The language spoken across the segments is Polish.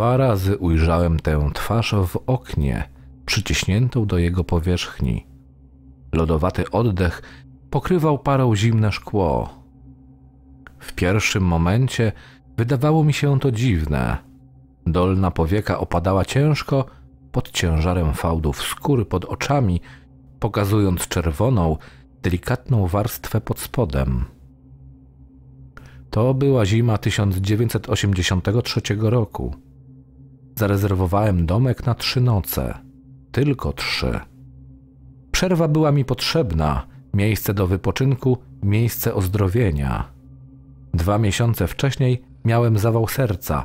Dwa razy ujrzałem tę twarz w oknie, przyciśniętą do jego powierzchni. Lodowaty oddech pokrywał parą zimne szkło. W pierwszym momencie wydawało mi się to dziwne. Dolna powieka opadała ciężko pod ciężarem fałdów skóry pod oczami, pokazując czerwoną, delikatną warstwę pod spodem. To była zima 1983 roku. Zarezerwowałem domek na trzy noce. Tylko trzy. Przerwa była mi potrzebna. Miejsce do wypoczynku, miejsce ozdrowienia. Dwa miesiące wcześniej miałem zawał serca.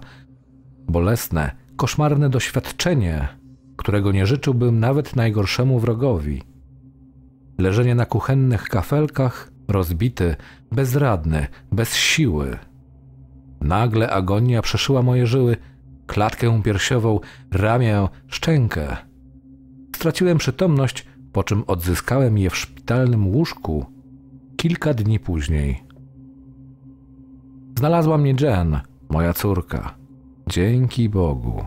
Bolesne, koszmarne doświadczenie, którego nie życzyłbym nawet najgorszemu wrogowi. Leżenie na kuchennych kafelkach, rozbity, bezradny, bez siły. Nagle agonia przeszyła moje żyły – klatkę piersiową, ramię, szczękę. Straciłem przytomność, po czym odzyskałem je w szpitalnym łóżku kilka dni później. Znalazła mnie Jen, moja córka. Dzięki Bogu.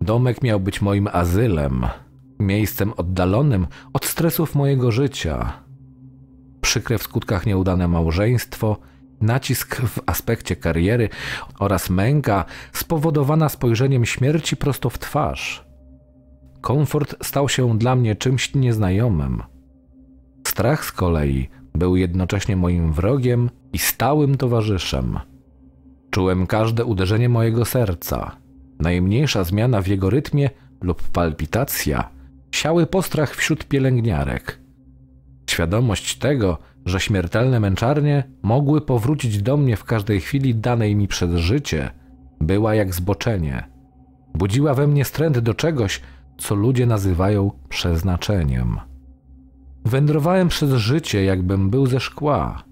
Domek miał być moim azylem, miejscem oddalonym od stresów mojego życia. Przykre w skutkach nieudane małżeństwo – Nacisk w aspekcie kariery oraz męka spowodowana spojrzeniem śmierci prosto w twarz. Komfort stał się dla mnie czymś nieznajomym. Strach z kolei był jednocześnie moim wrogiem i stałym towarzyszem. Czułem każde uderzenie mojego serca. Najmniejsza zmiana w jego rytmie lub palpitacja siały postrach wśród pielęgniarek – Świadomość tego, że śmiertelne męczarnie mogły powrócić do mnie w każdej chwili danej mi przez życie, była jak zboczenie. Budziła we mnie stręt do czegoś, co ludzie nazywają przeznaczeniem. Wędrowałem przez życie, jakbym był ze szkła,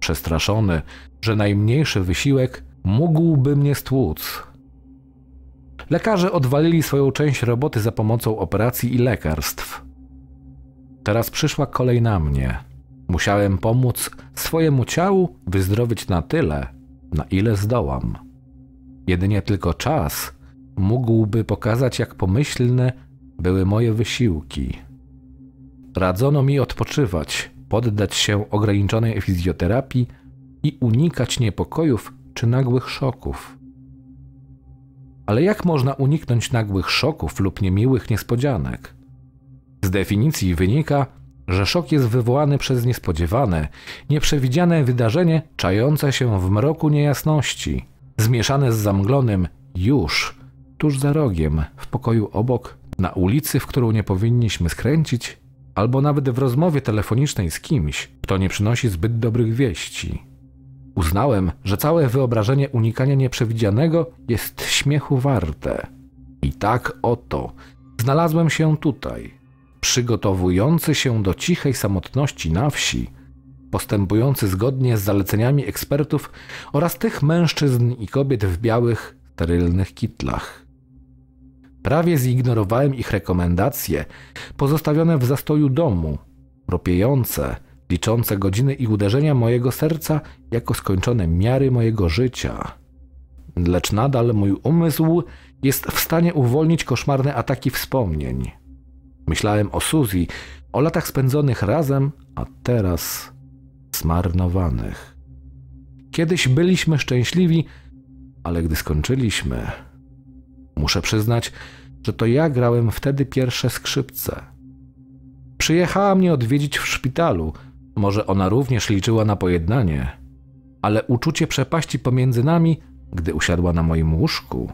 przestraszony, że najmniejszy wysiłek mógłby mnie stłuc. Lekarze odwalili swoją część roboty za pomocą operacji i lekarstw. Teraz przyszła kolej na mnie. Musiałem pomóc swojemu ciału wyzdrowieć na tyle, na ile zdołam. Jedynie tylko czas mógłby pokazać, jak pomyślne były moje wysiłki. Radzono mi odpoczywać, poddać się ograniczonej fizjoterapii i unikać niepokojów czy nagłych szoków. Ale jak można uniknąć nagłych szoków lub niemiłych niespodzianek? Z definicji wynika, że szok jest wywołany przez niespodziewane, nieprzewidziane wydarzenie czające się w mroku niejasności, zmieszane z zamglonym już, tuż za rogiem, w pokoju obok, na ulicy, w którą nie powinniśmy skręcić, albo nawet w rozmowie telefonicznej z kimś, kto nie przynosi zbyt dobrych wieści. Uznałem, że całe wyobrażenie unikania nieprzewidzianego jest śmiechu warte. I tak oto znalazłem się tutaj – przygotowujący się do cichej samotności na wsi, postępujący zgodnie z zaleceniami ekspertów oraz tych mężczyzn i kobiet w białych, sterylnych kitlach. Prawie zignorowałem ich rekomendacje, pozostawione w zastoju domu, ropiejące, liczące godziny i uderzenia mojego serca jako skończone miary mojego życia. Lecz nadal mój umysł jest w stanie uwolnić koszmarne ataki wspomnień. Myślałem o Suzy, o latach spędzonych razem, a teraz zmarnowanych. Kiedyś byliśmy szczęśliwi, ale gdy skończyliśmy, muszę przyznać, że to ja grałem wtedy pierwsze skrzypce. Przyjechała mnie odwiedzić w szpitalu. Może ona również liczyła na pojednanie, ale uczucie przepaści pomiędzy nami, gdy usiadła na moim łóżku,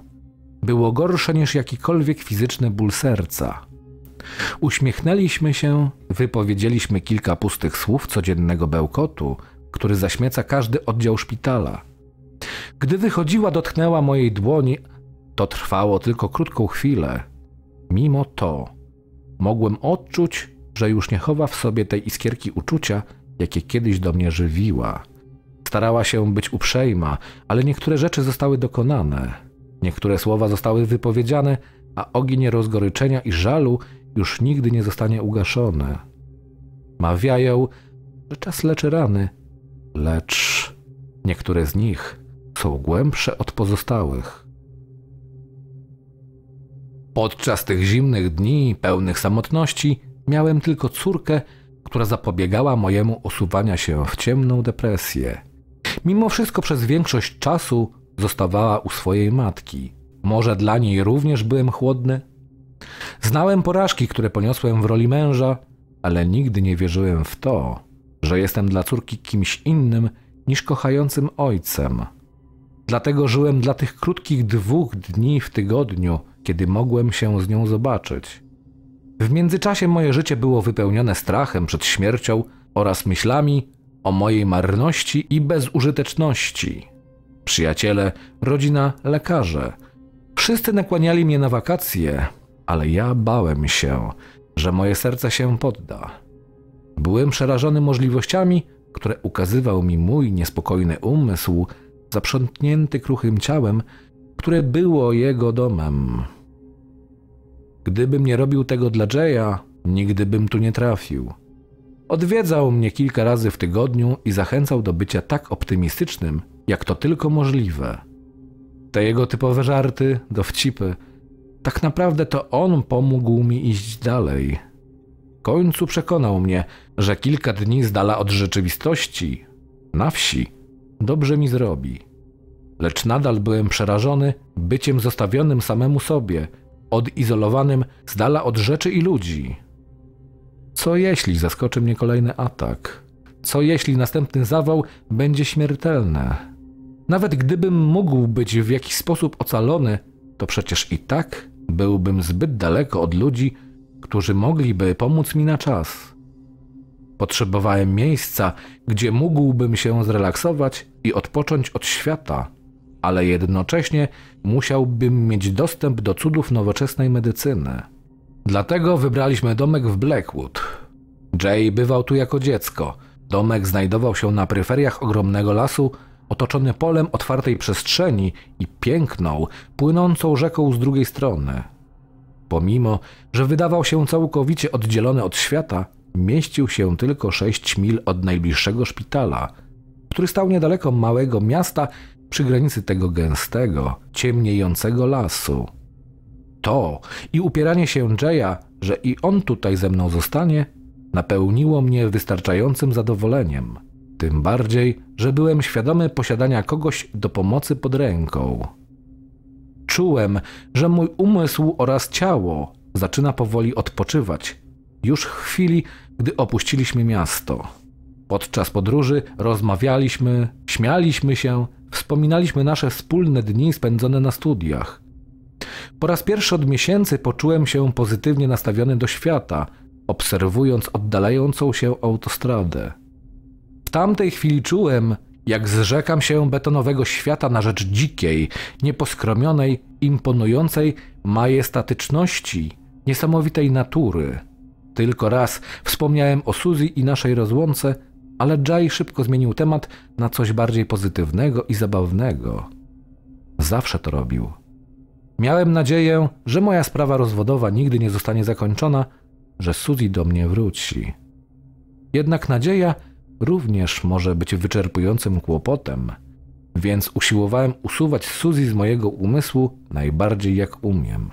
było gorsze niż jakikolwiek fizyczny ból serca. Uśmiechnęliśmy się, wypowiedzieliśmy kilka pustych słów codziennego bełkotu, który zaśmieca każdy oddział szpitala. Gdy wychodziła, dotknęła mojej dłoni. To trwało tylko krótką chwilę. Mimo to mogłem odczuć, że już nie chowa w sobie tej iskierki uczucia, jakie kiedyś do mnie żywiła. Starała się być uprzejma, ale niektóre rzeczy zostały dokonane. Niektóre słowa zostały wypowiedziane, a ogień rozgoryczenia i żalu już nigdy nie zostanie ugaszone. Mawiają, że czas leczy rany, lecz niektóre z nich są głębsze od pozostałych. Podczas tych zimnych dni, pełnych samotności, miałem tylko córkę, która zapobiegała mojemu osuwania się w ciemną depresję. Mimo wszystko przez większość czasu zostawała u swojej matki. Może dla niej również byłem chłodny? Znałem porażki, które poniosłem w roli męża, ale nigdy nie wierzyłem w to, że jestem dla córki kimś innym niż kochającym ojcem. Dlatego żyłem dla tych krótkich dwóch dni w tygodniu, kiedy mogłem się z nią zobaczyć. W międzyczasie moje życie było wypełnione strachem przed śmiercią oraz myślami o mojej marności i bezużyteczności. Przyjaciele, rodzina, lekarze wszyscy nakłaniali mnie na wakacje, ale ja bałem się, że moje serce się podda. Byłem przerażony możliwościami, które ukazywał mi mój niespokojny umysł, zaprzątnięty kruchym ciałem, które było jego domem. Gdybym nie robił tego dla Jaya, nigdy bym tu nie trafił. Odwiedzał mnie kilka razy w tygodniu i zachęcał do bycia tak optymistycznym, jak to tylko możliwe. Te jego typowe żarty, dowcipy, tak naprawdę to on pomógł mi iść dalej. W końcu przekonał mnie, że kilka dni z dala od rzeczywistości, na wsi, dobrze mi zrobi. Lecz nadal byłem przerażony byciem zostawionym samemu sobie, odizolowanym z dala od rzeczy i ludzi. Co jeśli zaskoczy mnie kolejny atak? Co jeśli następny zawał będzie śmiertelny? Nawet gdybym mógł być w jakiś sposób ocalony, to przecież i tak Byłbym zbyt daleko od ludzi, którzy mogliby pomóc mi na czas. Potrzebowałem miejsca, gdzie mógłbym się zrelaksować i odpocząć od świata, ale jednocześnie musiałbym mieć dostęp do cudów nowoczesnej medycyny. Dlatego wybraliśmy domek w Blackwood. Jay bywał tu jako dziecko. Domek znajdował się na peryferiach ogromnego lasu, otoczony polem otwartej przestrzeni i piękną, płynącą rzeką z drugiej strony. Pomimo, że wydawał się całkowicie oddzielony od świata, mieścił się tylko sześć mil od najbliższego szpitala, który stał niedaleko małego miasta przy granicy tego gęstego, ciemniejącego lasu. To i upieranie się Jaya, że i on tutaj ze mną zostanie, napełniło mnie wystarczającym zadowoleniem – tym bardziej, że byłem świadomy posiadania kogoś do pomocy pod ręką. Czułem, że mój umysł oraz ciało zaczyna powoli odpoczywać, już w chwili, gdy opuściliśmy miasto. Podczas podróży rozmawialiśmy, śmialiśmy się, wspominaliśmy nasze wspólne dni spędzone na studiach. Po raz pierwszy od miesięcy poczułem się pozytywnie nastawiony do świata, obserwując oddalającą się autostradę tamtej chwili czułem, jak zrzekam się betonowego świata na rzecz dzikiej, nieposkromionej, imponującej majestatyczności, niesamowitej natury. Tylko raz wspomniałem o Suzy i naszej rozłące, ale Jai szybko zmienił temat na coś bardziej pozytywnego i zabawnego. Zawsze to robił. Miałem nadzieję, że moja sprawa rozwodowa nigdy nie zostanie zakończona, że Suzy do mnie wróci. Jednak nadzieja również może być wyczerpującym kłopotem, więc usiłowałem usuwać Suzy z mojego umysłu najbardziej jak umiem.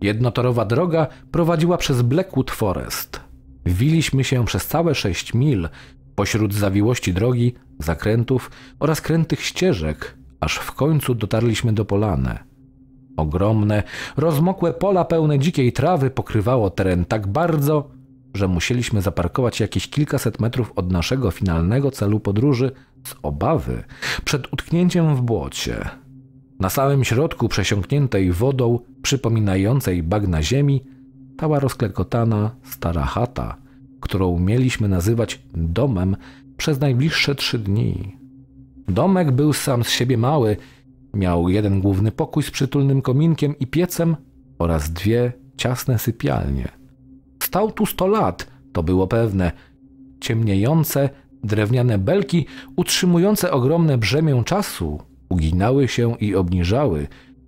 Jednotorowa droga prowadziła przez Blackwood Forest. Wiliśmy się przez całe sześć mil pośród zawiłości drogi, zakrętów oraz krętych ścieżek, aż w końcu dotarliśmy do polany. Ogromne, rozmokłe pola pełne dzikiej trawy pokrywało teren tak bardzo, że musieliśmy zaparkować jakieś kilkaset metrów od naszego finalnego celu podróży z obawy przed utknięciem w błocie. Na samym środku przesiąkniętej wodą, przypominającej bagna ziemi, stała rozklekotana stara chata, którą mieliśmy nazywać domem przez najbliższe trzy dni. Domek był sam z siebie mały, miał jeden główny pokój z przytulnym kominkiem i piecem oraz dwie ciasne sypialnie – stał tu 100 lat, to było pewne. Ciemniejące, drewniane belki, utrzymujące ogromne brzemię czasu, uginały się i obniżały,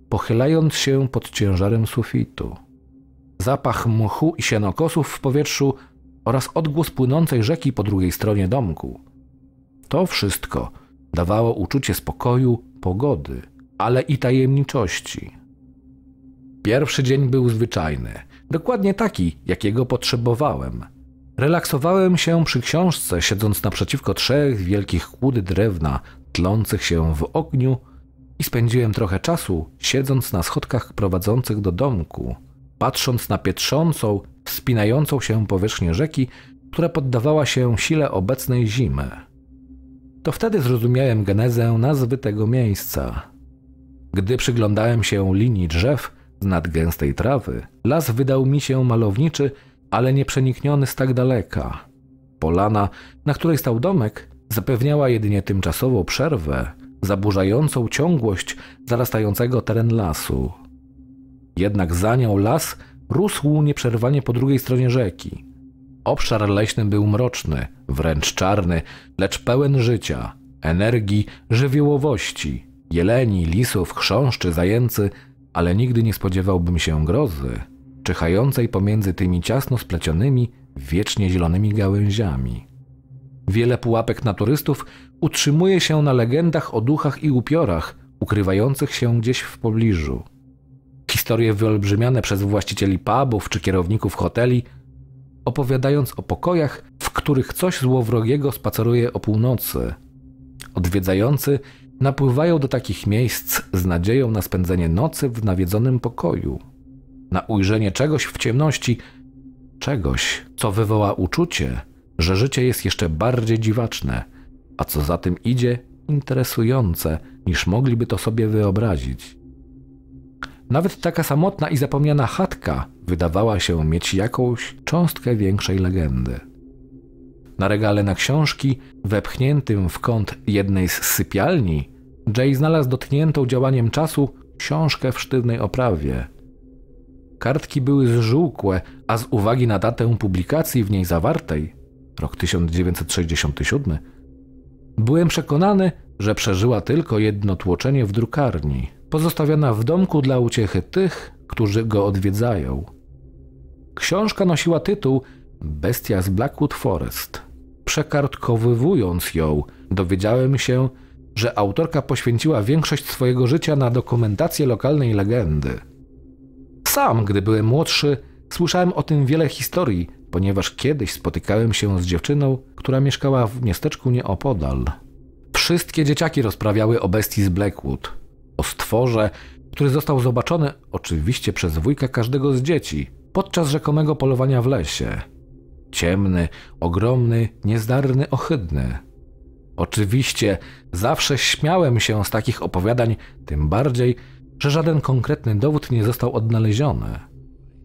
pochylając się pod ciężarem sufitu. Zapach mchu i sienokosów w powietrzu oraz odgłos płynącej rzeki po drugiej stronie domku. To wszystko dawało uczucie spokoju, pogody, ale i tajemniczości. Pierwszy dzień był zwyczajny – dokładnie taki, jakiego potrzebowałem. Relaksowałem się przy książce, siedząc naprzeciwko trzech wielkich kłód drewna tlących się w ogniu i spędziłem trochę czasu siedząc na schodkach prowadzących do domku, patrząc na pietrzącą, wspinającą się powierzchnię rzeki, która poddawała się sile obecnej zimy. To wtedy zrozumiałem genezę nazwy tego miejsca. Gdy przyglądałem się linii drzew, z nad gęstej trawy las wydał mi się malowniczy, ale nieprzenikniony z tak daleka. Polana, na której stał domek, zapewniała jedynie tymczasową przerwę, zaburzającą ciągłość zarastającego teren lasu. Jednak za nią las rósł nieprzerwanie po drugiej stronie rzeki. Obszar leśny był mroczny, wręcz czarny, lecz pełen życia, energii, żywiołowości. Jeleni, lisów, chrząszczy, zajęcy – ale nigdy nie spodziewałbym się grozy, czyhającej pomiędzy tymi ciasno splecionymi, wiecznie zielonymi gałęziami. Wiele pułapek naturystów utrzymuje się na legendach o duchach i upiorach, ukrywających się gdzieś w pobliżu. Historie wyolbrzymiane przez właścicieli pubów czy kierowników hoteli, opowiadając o pokojach, w których coś złowrogiego spaceruje o północy. Odwiedzający Napływają do takich miejsc z nadzieją na spędzenie nocy w nawiedzonym pokoju, na ujrzenie czegoś w ciemności, czegoś, co wywoła uczucie, że życie jest jeszcze bardziej dziwaczne, a co za tym idzie, interesujące, niż mogliby to sobie wyobrazić. Nawet taka samotna i zapomniana chatka wydawała się mieć jakąś cząstkę większej legendy. Na regale na książki, wepchniętym w kąt jednej z sypialni, Jay znalazł dotkniętą działaniem czasu książkę w sztywnej oprawie. Kartki były zżółkłe, a z uwagi na datę publikacji w niej zawartej, rok 1967, byłem przekonany, że przeżyła tylko jedno tłoczenie w drukarni, pozostawiona w domku dla uciechy tych, którzy go odwiedzają. Książka nosiła tytuł Bestia z Blackwood Forest przekartkowywując ją, dowiedziałem się, że autorka poświęciła większość swojego życia na dokumentację lokalnej legendy. Sam, gdy byłem młodszy, słyszałem o tym wiele historii, ponieważ kiedyś spotykałem się z dziewczyną, która mieszkała w miasteczku nieopodal. Wszystkie dzieciaki rozprawiały o bestii z Blackwood, o stworze, który został zobaczony oczywiście przez wujka każdego z dzieci podczas rzekomego polowania w lesie. Ciemny, ogromny, niezdarny, ohydny. Oczywiście zawsze śmiałem się z takich opowiadań, tym bardziej, że żaden konkretny dowód nie został odnaleziony.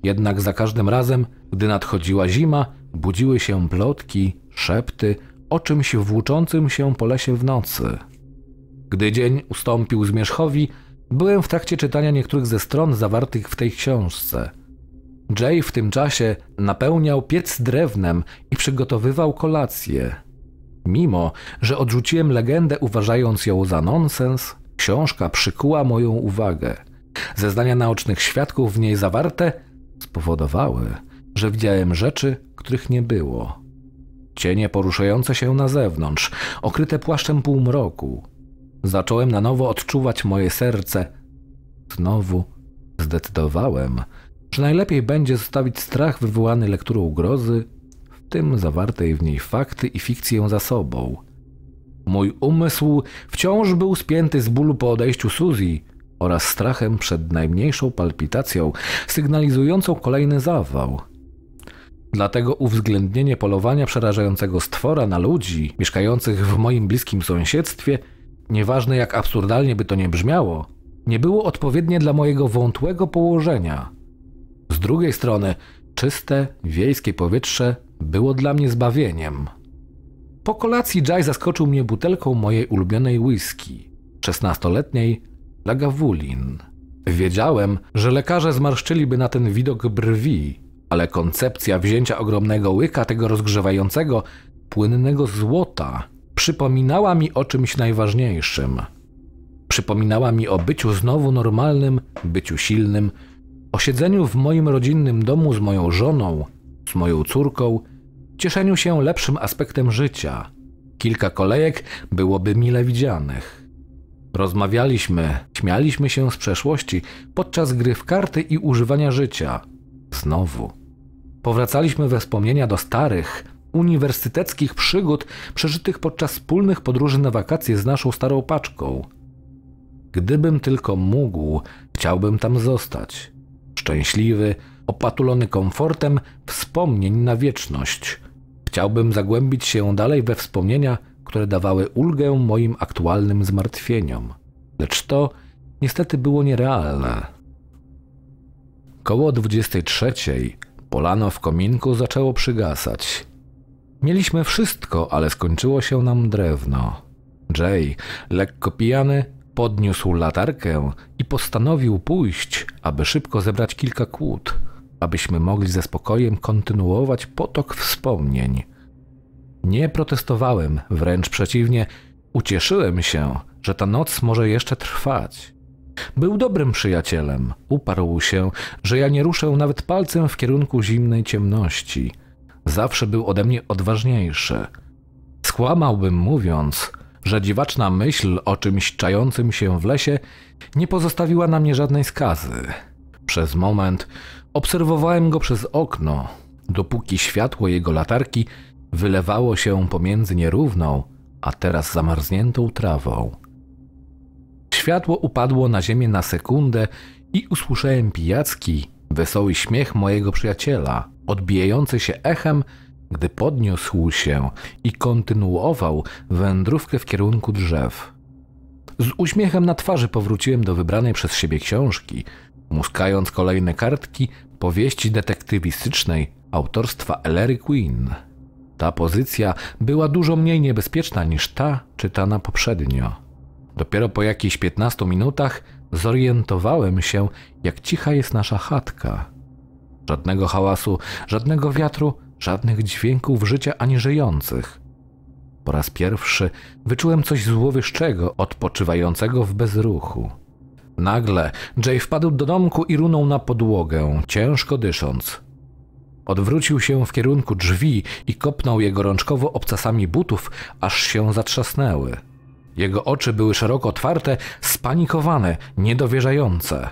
Jednak za każdym razem, gdy nadchodziła zima, budziły się plotki, szepty o czymś włóczącym się po lesie w nocy. Gdy dzień ustąpił zmierzchowi, byłem w trakcie czytania niektórych ze stron zawartych w tej książce – Jay w tym czasie napełniał piec drewnem i przygotowywał kolację. Mimo, że odrzuciłem legendę uważając ją za nonsens, książka przykuła moją uwagę. Zeznania naocznych świadków w niej zawarte spowodowały, że widziałem rzeczy, których nie było. Cienie poruszające się na zewnątrz, okryte płaszczem półmroku. Zacząłem na nowo odczuwać moje serce. Znowu zdecydowałem, że najlepiej będzie zostawić strach wywołany lekturą grozy, w tym zawartej w niej fakty i fikcję za sobą. Mój umysł wciąż był spięty z bólu po odejściu Suzy oraz strachem przed najmniejszą palpitacją sygnalizującą kolejny zawał. Dlatego uwzględnienie polowania przerażającego stwora na ludzi mieszkających w moim bliskim sąsiedztwie, nieważne jak absurdalnie by to nie brzmiało, nie było odpowiednie dla mojego wątłego położenia. Z drugiej strony, czyste, wiejskie powietrze było dla mnie zbawieniem. Po kolacji Jai zaskoczył mnie butelką mojej ulubionej whisky, szesnastoletniej Lagavulin. Wiedziałem, że lekarze zmarszczyliby na ten widok brwi, ale koncepcja wzięcia ogromnego łyka tego rozgrzewającego, płynnego złota przypominała mi o czymś najważniejszym. Przypominała mi o byciu znowu normalnym, byciu silnym, o siedzeniu w moim rodzinnym domu z moją żoną, z moją córką, cieszeniu się lepszym aspektem życia. Kilka kolejek byłoby mile widzianych. Rozmawialiśmy, śmialiśmy się z przeszłości podczas gry w karty i używania życia. Znowu. Powracaliśmy we wspomnienia do starych, uniwersyteckich przygód przeżytych podczas wspólnych podróży na wakacje z naszą starą paczką. Gdybym tylko mógł, chciałbym tam zostać. Szczęśliwy, opatulony komfortem wspomnień na wieczność. Chciałbym zagłębić się dalej we wspomnienia, które dawały ulgę moim aktualnym zmartwieniom. Lecz to niestety było nierealne. Koło 23 polano w kominku zaczęło przygasać. Mieliśmy wszystko, ale skończyło się nam drewno. Jay, lekko pijany, Podniósł latarkę i postanowił pójść, aby szybko zebrać kilka kłód, abyśmy mogli ze spokojem kontynuować potok wspomnień. Nie protestowałem, wręcz przeciwnie, ucieszyłem się, że ta noc może jeszcze trwać. Był dobrym przyjacielem, uparł się, że ja nie ruszę nawet palcem w kierunku zimnej ciemności. Zawsze był ode mnie odważniejszy. Skłamałbym mówiąc, że dziwaczna myśl o czymś czającym się w lesie nie pozostawiła na mnie żadnej skazy. Przez moment obserwowałem go przez okno, dopóki światło jego latarki wylewało się pomiędzy nierówną, a teraz zamarzniętą trawą. Światło upadło na ziemię na sekundę i usłyszałem pijacki, wesoły śmiech mojego przyjaciela, odbijający się echem gdy podniósł się i kontynuował wędrówkę w kierunku drzew. Z uśmiechem na twarzy powróciłem do wybranej przez siebie książki, muskając kolejne kartki powieści detektywistycznej autorstwa Ellery Queen. Ta pozycja była dużo mniej niebezpieczna niż ta czytana poprzednio. Dopiero po jakichś 15 minutach zorientowałem się, jak cicha jest nasza chatka. Żadnego hałasu, żadnego wiatru, żadnych dźwięków życia ani żyjących. Po raz pierwszy wyczułem coś złowieszczego, odpoczywającego w bezruchu. Nagle Jay wpadł do domku i runął na podłogę, ciężko dysząc. Odwrócił się w kierunku drzwi i kopnął je gorączkowo obcasami butów, aż się zatrzasnęły. Jego oczy były szeroko otwarte, spanikowane, niedowierzające.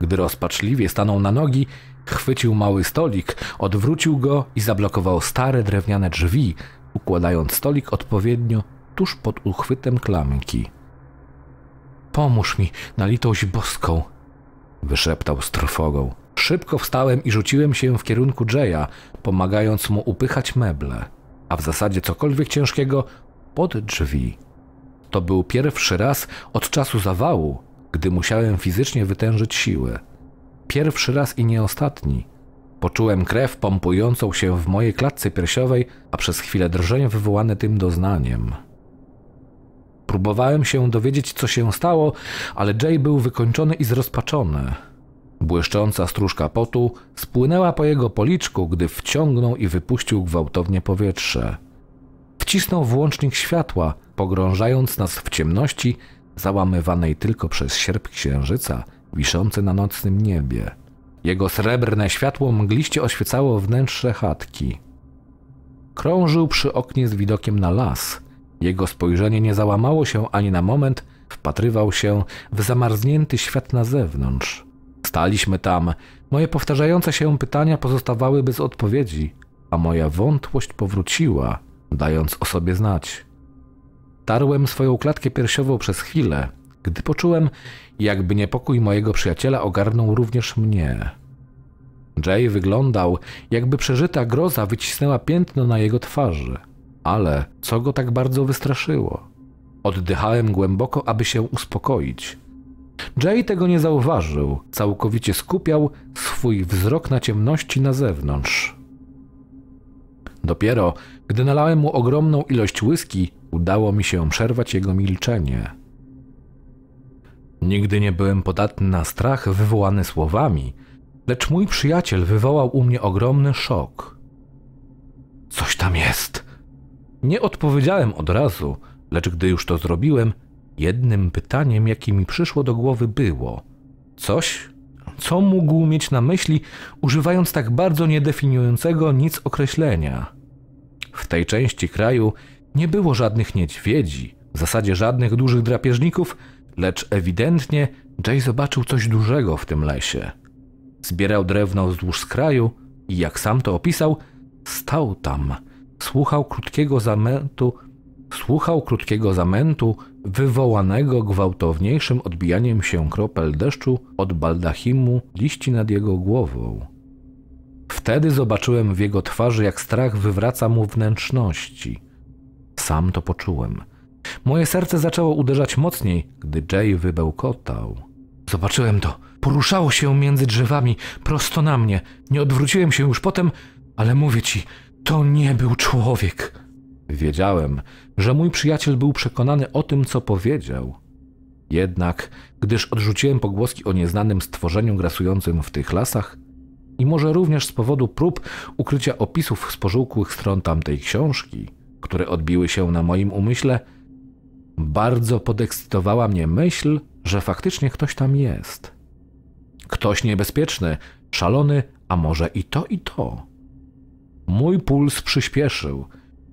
Gdy rozpaczliwie stanął na nogi, Chwycił mały stolik, odwrócił go i zablokował stare drewniane drzwi, układając stolik odpowiednio tuż pod uchwytem klamki. Pomóż mi, na litość boską! wyszeptał z trwogą. Szybko wstałem i rzuciłem się w kierunku Jaya, pomagając mu upychać meble, a w zasadzie cokolwiek ciężkiego pod drzwi. To był pierwszy raz od czasu zawału, gdy musiałem fizycznie wytężyć siły. Pierwszy raz i nie ostatni. Poczułem krew pompującą się w mojej klatce piersiowej, a przez chwilę drżenie wywołane tym doznaniem. Próbowałem się dowiedzieć, co się stało, ale Jay był wykończony i zrozpaczony. Błyszcząca stróżka potu spłynęła po jego policzku, gdy wciągnął i wypuścił gwałtownie powietrze. Wcisnął włącznik światła, pogrążając nas w ciemności, załamywanej tylko przez sierp księżyca – Wiszące na nocnym niebie. Jego srebrne światło mgliście oświecało wnętrze chatki. Krążył przy oknie z widokiem na las. Jego spojrzenie nie załamało się ani na moment, wpatrywał się w zamarznięty świat na zewnątrz. Staliśmy tam. Moje powtarzające się pytania pozostawały bez odpowiedzi, a moja wątłość powróciła, dając o sobie znać. Tarłem swoją klatkę piersiową przez chwilę, gdy poczułem, jakby niepokój mojego przyjaciela ogarnął również mnie. Jay wyglądał, jakby przeżyta groza wycisnęła piętno na jego twarzy. Ale co go tak bardzo wystraszyło? Oddychałem głęboko, aby się uspokoić. Jay tego nie zauważył, całkowicie skupiał swój wzrok na ciemności na zewnątrz. Dopiero, gdy nalałem mu ogromną ilość whisky, udało mi się przerwać jego milczenie. Nigdy nie byłem podatny na strach wywołany słowami, lecz mój przyjaciel wywołał u mnie ogromny szok. Coś tam jest! Nie odpowiedziałem od razu, lecz gdy już to zrobiłem, jednym pytaniem, jakie mi przyszło do głowy, było: coś, co mógł mieć na myśli, używając tak bardzo niedefiniującego nic określenia. W tej części kraju nie było żadnych niedźwiedzi, w zasadzie żadnych dużych drapieżników, lecz ewidentnie Jay zobaczył coś dużego w tym lesie. Zbierał drewno wzdłuż skraju i jak sam to opisał, stał tam, słuchał krótkiego zamętu, słuchał krótkiego zamętu wywołanego gwałtowniejszym odbijaniem się kropel deszczu od baldachimu liści nad jego głową. Wtedy zobaczyłem w jego twarzy, jak strach wywraca mu wnętrzności. Sam to poczułem – Moje serce zaczęło uderzać mocniej, gdy Jay wybełkotał. Zobaczyłem to. Poruszało się między drzewami, prosto na mnie. Nie odwróciłem się już potem, ale mówię ci, to nie był człowiek. Wiedziałem, że mój przyjaciel był przekonany o tym, co powiedział. Jednak, gdyż odrzuciłem pogłoski o nieznanym stworzeniu grasującym w tych lasach, i może również z powodu prób ukrycia opisów z pożółkłych stron tamtej książki, które odbiły się na moim umyśle, bardzo podekscytowała mnie myśl, że faktycznie ktoś tam jest. Ktoś niebezpieczny, szalony, a może i to, i to. Mój puls przyspieszył.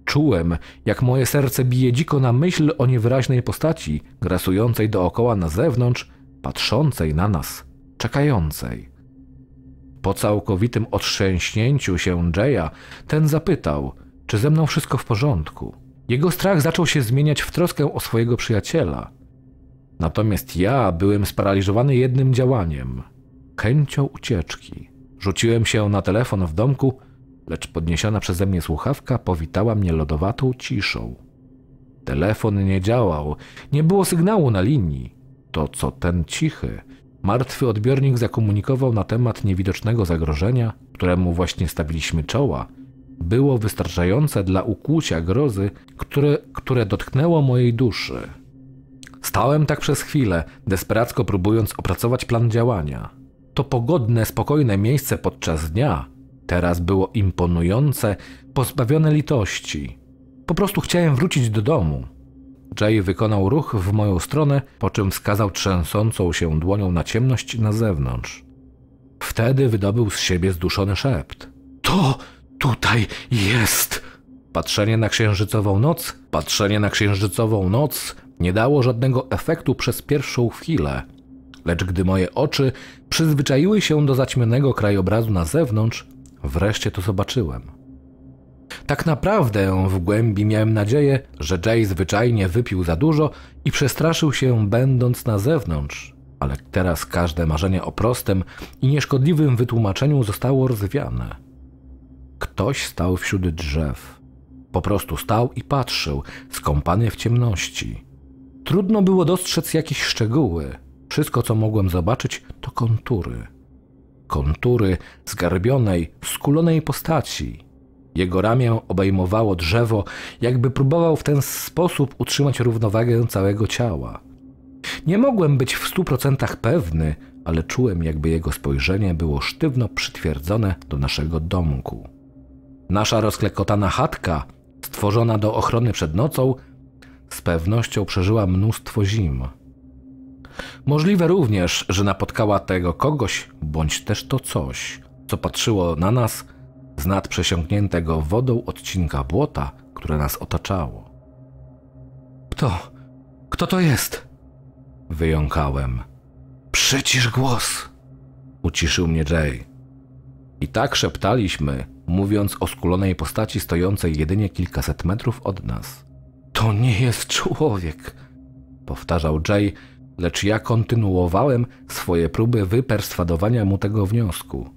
Czułem, jak moje serce bije dziko na myśl o niewyraźnej postaci, grasującej dookoła na zewnątrz, patrzącej na nas, czekającej. Po całkowitym otrzęśnięciu się Jaya, ten zapytał, czy ze mną wszystko w porządku. Jego strach zaczął się zmieniać w troskę o swojego przyjaciela. Natomiast ja byłem sparaliżowany jednym działaniem chęcią ucieczki. Rzuciłem się na telefon w domku, lecz podniesiona przeze mnie słuchawka powitała mnie lodowatą ciszą. Telefon nie działał, nie było sygnału na linii. To co ten cichy, martwy odbiornik zakomunikował na temat niewidocznego zagrożenia, któremu właśnie stawiliśmy czoła – było wystarczające dla ukłucia grozy, które, które dotknęło mojej duszy. Stałem tak przez chwilę, desperacko próbując opracować plan działania. To pogodne, spokojne miejsce podczas dnia teraz było imponujące, pozbawione litości. Po prostu chciałem wrócić do domu. Jay wykonał ruch w moją stronę, po czym wskazał trzęsącą się dłonią na ciemność na zewnątrz. Wtedy wydobył z siebie zduszony szept. To Tutaj jest! Patrzenie na księżycową noc, patrzenie na księżycową noc nie dało żadnego efektu przez pierwszą chwilę. Lecz gdy moje oczy przyzwyczaiły się do zaćmionego krajobrazu na zewnątrz, wreszcie to zobaczyłem. Tak naprawdę w głębi miałem nadzieję, że Jay zwyczajnie wypił za dużo i przestraszył się będąc na zewnątrz, ale teraz każde marzenie o prostym i nieszkodliwym wytłumaczeniu zostało rozwiane. Ktoś stał wśród drzew. Po prostu stał i patrzył, skąpany w ciemności. Trudno było dostrzec jakieś szczegóły. Wszystko, co mogłem zobaczyć, to kontury. Kontury zgarbionej, skulonej postaci. Jego ramię obejmowało drzewo, jakby próbował w ten sposób utrzymać równowagę całego ciała. Nie mogłem być w stu procentach pewny, ale czułem, jakby jego spojrzenie było sztywno przytwierdzone do naszego domku. Nasza rozklekotana chatka, stworzona do ochrony przed nocą, z pewnością przeżyła mnóstwo zim. Możliwe również, że napotkała tego kogoś, bądź też to coś, co patrzyło na nas z nad przesiąkniętego wodą odcinka błota, które nas otaczało. Kto? Kto to jest? Wyjąkałem. Przycisz głos! Uciszył mnie Jay. I tak szeptaliśmy, mówiąc o skulonej postaci stojącej jedynie kilkaset metrów od nas. To nie jest człowiek, powtarzał Jay, lecz ja kontynuowałem swoje próby wyperswadowania mu tego wniosku.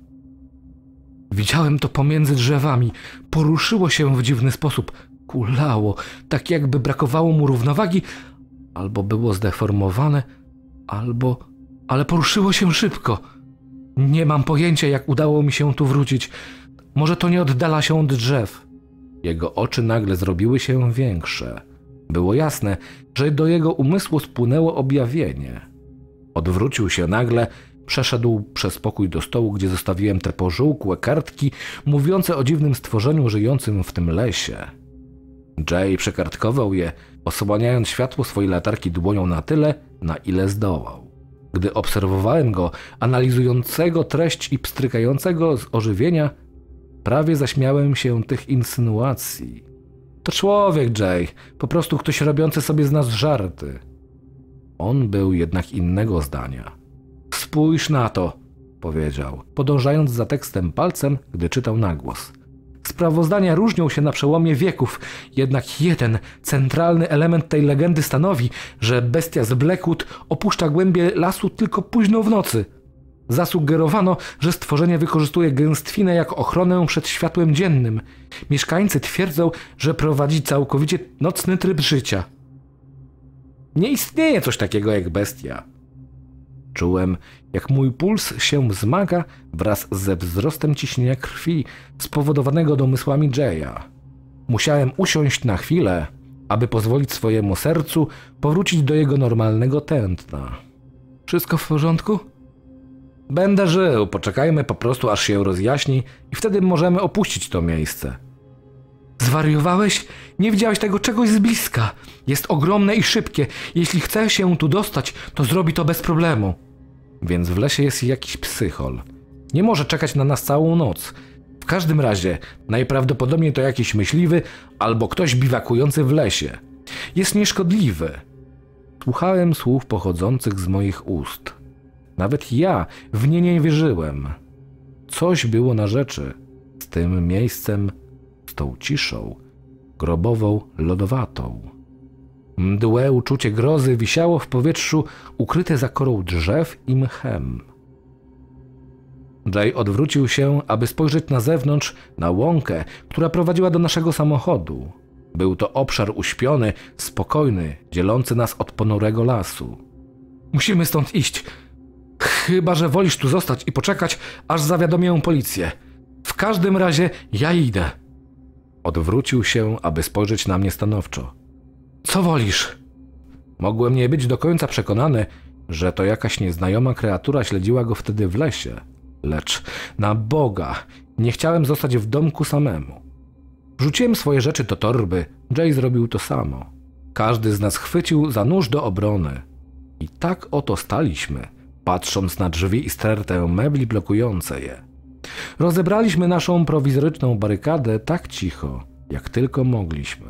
Widziałem to pomiędzy drzewami, poruszyło się w dziwny sposób, kulało, tak jakby brakowało mu równowagi, albo było zdeformowane, albo. ale poruszyło się szybko. Nie mam pojęcia, jak udało mi się tu wrócić. Może to nie oddala się od drzew. Jego oczy nagle zrobiły się większe. Było jasne, że do jego umysłu spłynęło objawienie. Odwrócił się nagle, przeszedł przez pokój do stołu, gdzie zostawiłem te pożółkłe kartki mówiące o dziwnym stworzeniu żyjącym w tym lesie. Jay przekartkował je, osłaniając światło swojej latarki dłonią na tyle, na ile zdołał. Gdy obserwowałem go, analizującego treść i pstrykającego z ożywienia, Prawie zaśmiałem się tych insynuacji. To człowiek, Jay, po prostu ktoś robiący sobie z nas żarty. On był jednak innego zdania. Spójrz na to, powiedział, podążając za tekstem palcem, gdy czytał na głos. Sprawozdania różnią się na przełomie wieków, jednak jeden centralny element tej legendy stanowi, że bestia z Blackwood opuszcza głębie lasu tylko późno w nocy – Zasugerowano, że stworzenie wykorzystuje gęstwinę jak ochronę przed światłem dziennym. Mieszkańcy twierdzą, że prowadzi całkowicie nocny tryb życia. Nie istnieje coś takiego jak bestia. Czułem, jak mój puls się wzmaga wraz ze wzrostem ciśnienia krwi spowodowanego domysłami Jaya. Musiałem usiąść na chwilę, aby pozwolić swojemu sercu powrócić do jego normalnego tętna. Wszystko w porządku? Będę żył, poczekajmy po prostu aż się rozjaśni i wtedy możemy opuścić to miejsce. Zwariowałeś? Nie widziałeś tego czegoś z bliska. Jest ogromne i szybkie. Jeśli chce się tu dostać, to zrobi to bez problemu. Więc w lesie jest jakiś psychol. Nie może czekać na nas całą noc. W każdym razie, najprawdopodobniej to jakiś myśliwy albo ktoś biwakujący w lesie. Jest nieszkodliwy. Słuchałem słów pochodzących z moich ust. Nawet ja w nie nie wierzyłem. Coś było na rzeczy z tym miejscem, z tą ciszą, grobową, lodowatą. Mdłe uczucie grozy wisiało w powietrzu, ukryte za korą drzew i mchem. Jay odwrócił się, aby spojrzeć na zewnątrz, na łąkę, która prowadziła do naszego samochodu. Był to obszar uśpiony, spokojny, dzielący nas od ponurego lasu. Musimy stąd iść, Chyba, że wolisz tu zostać i poczekać, aż zawiadomię policję. W każdym razie ja idę. Odwrócił się, aby spojrzeć na mnie stanowczo. Co wolisz? Mogłem nie być do końca przekonany, że to jakaś nieznajoma kreatura śledziła go wtedy w lesie. Lecz na Boga, nie chciałem zostać w domku samemu. Rzuciłem swoje rzeczy do torby, Jay zrobił to samo. Każdy z nas chwycił za nóż do obrony. I tak oto staliśmy patrząc na drzwi i stertę mebli blokujące je. Rozebraliśmy naszą prowizoryczną barykadę tak cicho, jak tylko mogliśmy.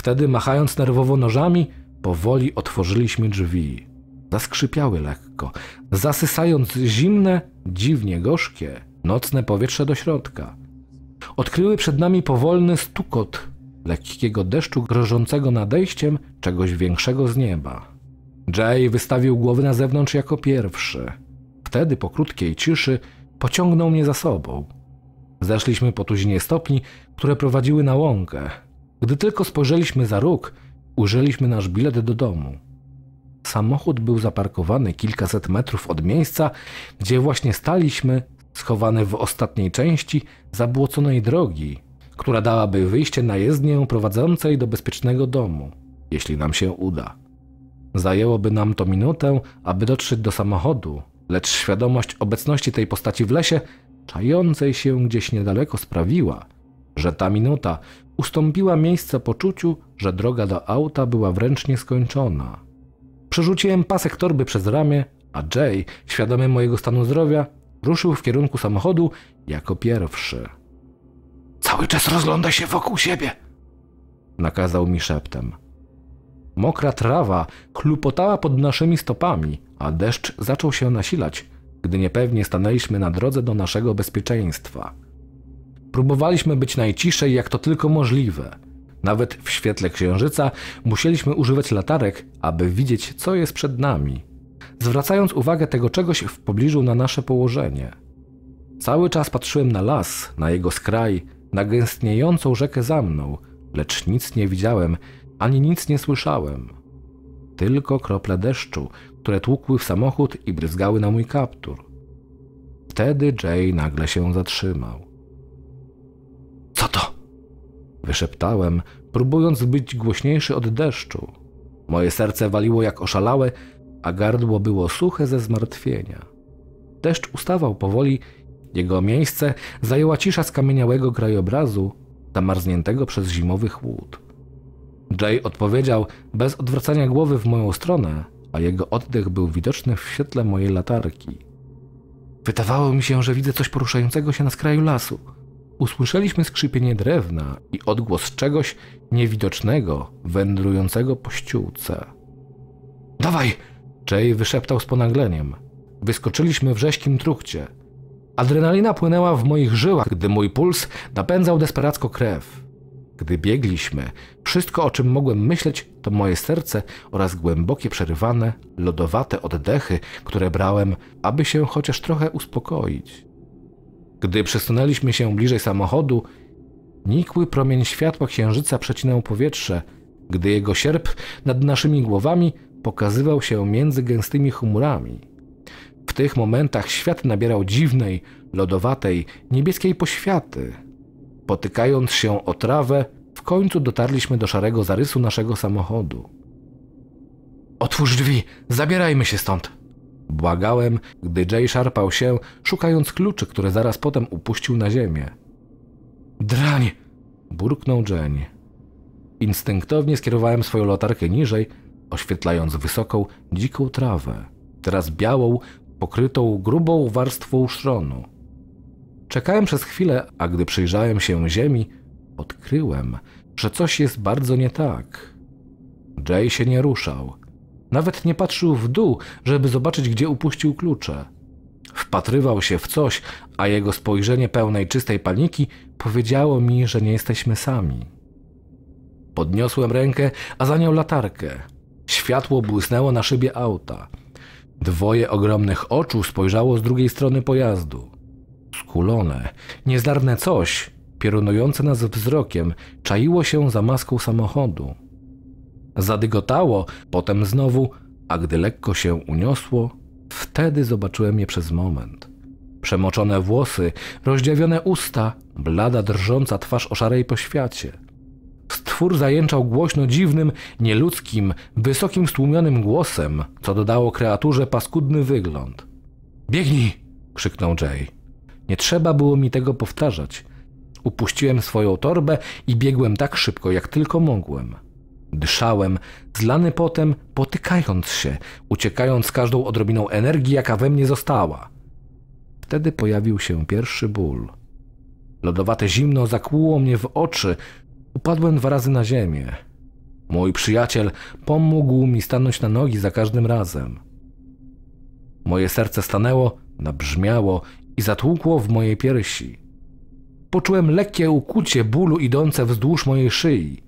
Wtedy, machając nerwowo nożami, powoli otworzyliśmy drzwi. Zaskrzypiały lekko, zasysając zimne, dziwnie gorzkie, nocne powietrze do środka. Odkryły przed nami powolny stukot lekkiego deszczu grożącego nadejściem czegoś większego z nieba. Jay wystawił głowy na zewnątrz jako pierwszy. Wtedy, po krótkiej ciszy, pociągnął mnie za sobą. Zeszliśmy po tuzinie stopni, które prowadziły na łąkę. Gdy tylko spojrzeliśmy za róg, użyliśmy nasz bilet do domu. Samochód był zaparkowany kilkaset metrów od miejsca, gdzie właśnie staliśmy, schowany w ostatniej części zabłoconej drogi, która dałaby wyjście na jezdnię prowadzącej do bezpiecznego domu, jeśli nam się uda. Zajęłoby nam to minutę, aby dotrzeć do samochodu, lecz świadomość obecności tej postaci w lesie, czającej się gdzieś niedaleko, sprawiła, że ta minuta ustąpiła miejsca poczuciu, że droga do auta była wręcz nieskończona. Przerzuciłem pasek torby przez ramię, a Jay, świadomy mojego stanu zdrowia, ruszył w kierunku samochodu jako pierwszy. Cały czas rozgląda się wokół siebie, nakazał mi szeptem. Mokra trawa chlupotała pod naszymi stopami, a deszcz zaczął się nasilać, gdy niepewnie stanęliśmy na drodze do naszego bezpieczeństwa. Próbowaliśmy być najciszej jak to tylko możliwe. Nawet w świetle księżyca musieliśmy używać latarek, aby widzieć, co jest przed nami, zwracając uwagę tego czegoś w pobliżu na nasze położenie. Cały czas patrzyłem na las, na jego skraj, na gęstniejącą rzekę za mną, lecz nic nie widziałem, ani nic nie słyszałem. Tylko krople deszczu, które tłukły w samochód i bryzgały na mój kaptur. Wtedy Jay nagle się zatrzymał. Co to? Wyszeptałem, próbując być głośniejszy od deszczu. Moje serce waliło jak oszalałe, a gardło było suche ze zmartwienia. Deszcz ustawał powoli, jego miejsce zajęła cisza skamieniałego krajobrazu, zamarzniętego przez zimowy chłód. Jay odpowiedział bez odwracania głowy w moją stronę, a jego oddech był widoczny w świetle mojej latarki. Wydawało mi się, że widzę coś poruszającego się na skraju lasu. Usłyszeliśmy skrzypienie drewna i odgłos czegoś niewidocznego, wędrującego po ściółce. Dawaj! Jay wyszeptał z ponagleniem. Wyskoczyliśmy w rześkim truchcie. Adrenalina płynęła w moich żyłach, gdy mój puls napędzał desperacko krew. Gdy biegliśmy, wszystko o czym mogłem myśleć to moje serce oraz głębokie, przerywane, lodowate oddechy, które brałem, aby się chociaż trochę uspokoić. Gdy przesunęliśmy się bliżej samochodu, nikły promień światła księżyca przecinał powietrze, gdy jego sierp nad naszymi głowami pokazywał się między gęstymi chmurami. W tych momentach świat nabierał dziwnej, lodowatej, niebieskiej poświaty – Potykając się o trawę, w końcu dotarliśmy do szarego zarysu naszego samochodu. Otwórz drzwi, zabierajmy się stąd! Błagałem, gdy Jay szarpał się, szukając kluczy, które zaraz potem upuścił na ziemię. Drań! burknął Jane. Instynktownie skierowałem swoją latarkę niżej, oświetlając wysoką, dziką trawę, teraz białą, pokrytą grubą warstwą szronu. Czekałem przez chwilę, a gdy przyjrzałem się ziemi, odkryłem, że coś jest bardzo nie tak. Jay się nie ruszał. Nawet nie patrzył w dół, żeby zobaczyć, gdzie upuścił klucze. Wpatrywał się w coś, a jego spojrzenie pełnej czystej paniki powiedziało mi, że nie jesteśmy sami. Podniosłem rękę, a za nią latarkę. Światło błysnęło na szybie auta. Dwoje ogromnych oczu spojrzało z drugiej strony pojazdu kulone. Niezdarne coś, piorunujące nas wzrokiem, czaiło się za maską samochodu. Zadygotało, potem znowu, a gdy lekko się uniosło, wtedy zobaczyłem je przez moment. Przemoczone włosy, rozdziawione usta, blada drżąca twarz o szarej poświacie. Stwór zajęczał głośno dziwnym, nieludzkim, wysokim, stłumionym głosem, co dodało kreaturze paskudny wygląd. Biegnij! krzyknął Jay. Nie trzeba było mi tego powtarzać. Upuściłem swoją torbę i biegłem tak szybko, jak tylko mogłem. Dyszałem, zlany potem, potykając się, uciekając z każdą odrobiną energii, jaka we mnie została. Wtedy pojawił się pierwszy ból. Lodowate zimno zakłuło mnie w oczy. Upadłem dwa razy na ziemię. Mój przyjaciel pomógł mi stanąć na nogi za każdym razem. Moje serce stanęło, nabrzmiało i zatłukło w mojej piersi. Poczułem lekkie ukucie, bólu idące wzdłuż mojej szyi.